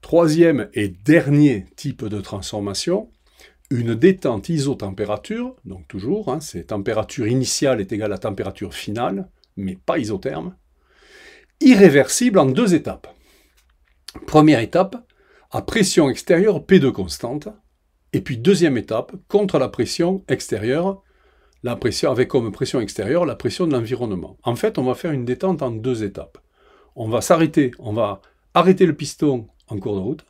Troisième et dernier type de transformation, une détente isotempérature, donc toujours, hein, c'est température initiale est égale à température finale, mais pas isotherme, irréversible en deux étapes. Première étape, à pression extérieure P2 constante, et puis deuxième étape, contre la pression extérieure, avec comme pression extérieure la pression de l'environnement. En fait, on va faire une détente en deux étapes. On va s'arrêter, on va arrêter le piston en cours de route,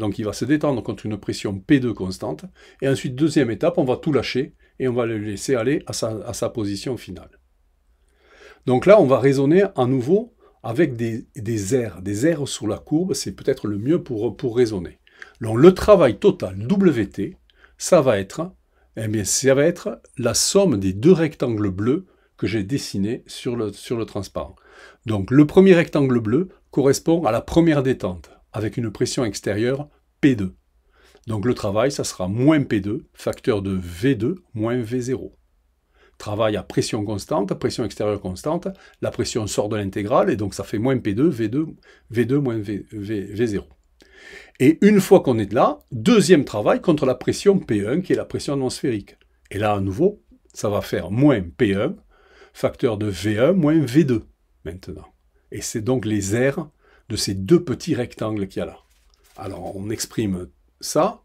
donc il va se détendre contre une pression P2 constante. Et ensuite, deuxième étape, on va tout lâcher et on va le laisser aller à sa, position finale. Donc là, on va raisonner à nouveau avec des, des airs. Des airs sur la courbe, c'est peut-être le mieux pour, pour raisonner. Donc le travail total WT, ça va être, eh bien, ça va être la somme des deux rectangles bleus que j'ai dessinés sur le, sur le transparent. Donc le premier rectangle bleu correspond à la première détente avec une pression extérieure P2. Donc le travail, ça sera moins P2, facteur de V2 moins V0. Travail à pression constante, pression extérieure constante, la pression sort de l'intégrale, et donc ça fait moins P2, V2, V2 moins v, 0 Et une fois qu'on est là, deuxième travail contre la pression P1, qui est la pression atmosphérique. Et là, à nouveau, ça va faire moins P1, facteur de V1 moins V2 maintenant. Et c'est donc les airs de ces deux petits rectangles qu'il y a là. Alors, on exprime ça.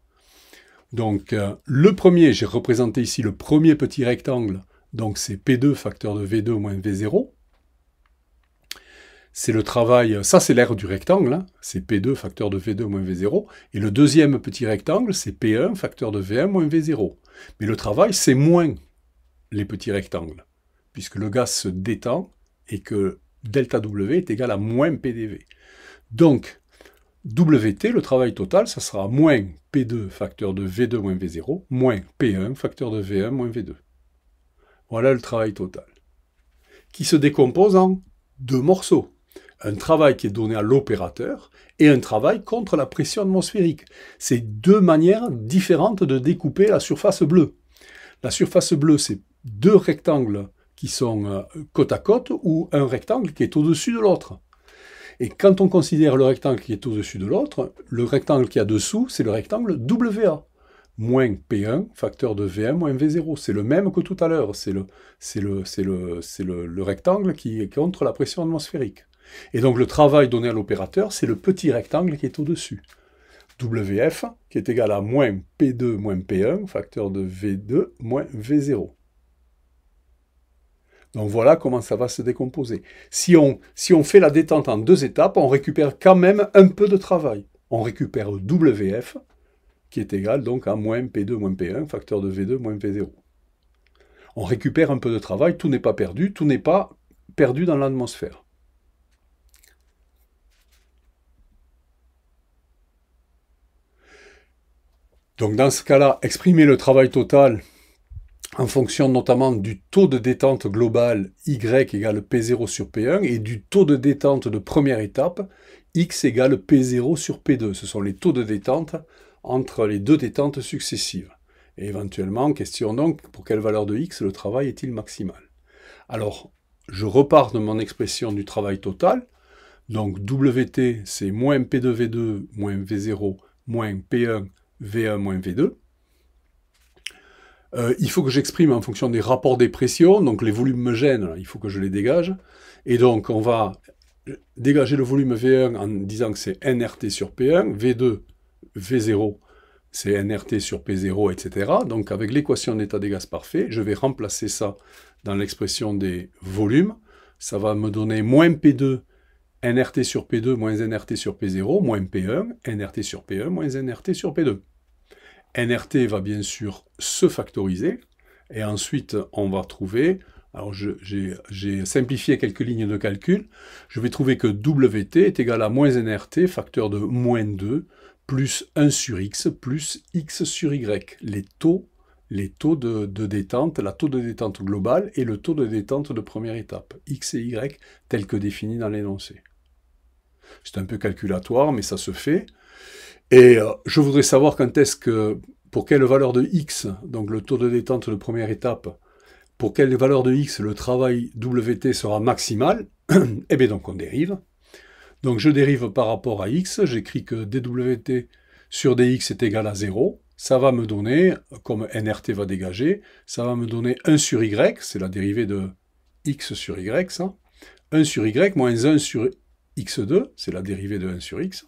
Donc, euh, le premier, j'ai représenté ici le premier petit rectangle. Donc, c'est P2 facteur de V2 moins V0. C'est le travail, ça c'est l'aire du rectangle, hein. c'est P2 facteur de V2 moins V0. Et le deuxième petit rectangle, c'est P1 facteur de V1 moins V0. Mais le travail, c'est moins les petits rectangles, puisque le gaz se détend et que delta W est égal à moins PdV. Donc, WT, le travail total, ça sera moins P2 facteur de V2 moins V0, moins P1 facteur de V1 moins V2. Voilà le travail total, qui se décompose en deux morceaux. Un travail qui est donné à l'opérateur et un travail contre la pression atmosphérique. C'est deux manières différentes de découper la surface bleue. La surface bleue, c'est deux rectangles qui sont euh, côte à côte ou un rectangle qui est au-dessus de l'autre. Et quand on considère le rectangle qui est au-dessus de l'autre, le rectangle qui a dessous, c'est le rectangle WA. Moins P1, facteur de V1 moins V0. C'est le même que tout à l'heure. C'est le, le, le, le, rectangle qui est contre la pression atmosphérique. Et donc le travail donné à l'opérateur, c'est le petit rectangle qui est au-dessus. WF, qui est égal à moins P2 moins P1, facteur de V2 moins V0. Donc voilà comment ça va se décomposer. Si on, fait la détente en deux étapes, on récupère quand même un peu de travail. On récupère WF, qui est égal donc à moins P2 moins P1, facteur de V2 moins V0. On récupère un peu de travail, tout n'est pas perdu, tout n'est pas perdu dans l'atmosphère. Donc dans ce cas-là, exprimer le travail total en fonction notamment du taux de détente global Y égale P0 sur P1 et du taux de détente de première étape X égale P0 sur P2. Ce sont les taux de détente entre les deux détentes successives. Et éventuellement, question donc, pour quelle valeur de X le travail est-il maximal Alors, je repars de mon expression du travail total. Donc WT, c'est moins P2V2 moins V0 moins P1 V1 moins V2. Euh, il faut que j'exprime en fonction des rapports des pressions, donc les volumes me gênent, il faut que je les dégage. Et donc on va dégager le volume V1 en disant que c'est nRT sur P1, V2, V0, c'est nRT sur P0, etc. Donc avec l'équation d'état des gaz parfaits, je vais remplacer ça dans l'expression des volumes. Ça va me donner moins P2 nRT sur P2 moins nRT sur P0 moins P1, nRT sur P1 moins nRT sur P2. NRT va bien sûr se factoriser, et ensuite on va trouver, alors j'ai simplifié quelques lignes de calcul, je vais trouver que WT est égal à moins NRT, facteur de moins 2, plus 1 sur X, plus X sur Y, les taux, les taux de, détente, la taux de détente globale et le taux de détente de première étape, X et Y, tels que définis dans l'énoncé. C'est un peu calculatoire, mais ça se fait. Et euh, je voudrais savoir quand est-ce que, pour quelle valeur de X, donc le taux de détente de première étape, pour quelle valeur de X le travail WT sera maximal. Et eh bien donc on dérive. Donc je dérive par rapport à X, j'écris que dWT sur dx est égal à 0. Ça va me donner, comme nrt va dégager, ça va me donner 1 sur y, c'est la dérivée de x sur y, ça. Hein. 1 sur y moins 1 sur x2, c'est la dérivée de 1 sur x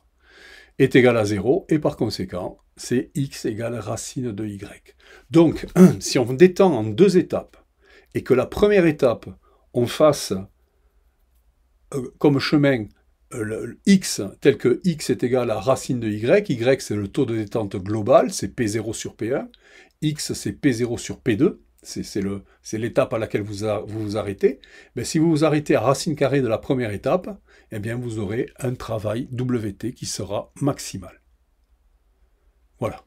est égal à 0, et par conséquent, c'est x égale racine de y. Donc, si on détend en deux étapes, et que la première étape, on fasse euh, comme chemin euh, x tel que x est égal à racine de y, y c'est le taux de détente global, c'est p0 sur p1, x c'est p0 sur p2, c'est l'étape à laquelle vous, vous, vous arrêtez, mais si vous vous arrêtez à racine carrée de la première étape, eh bien vous aurez un travail WT qui sera maximal. Voilà.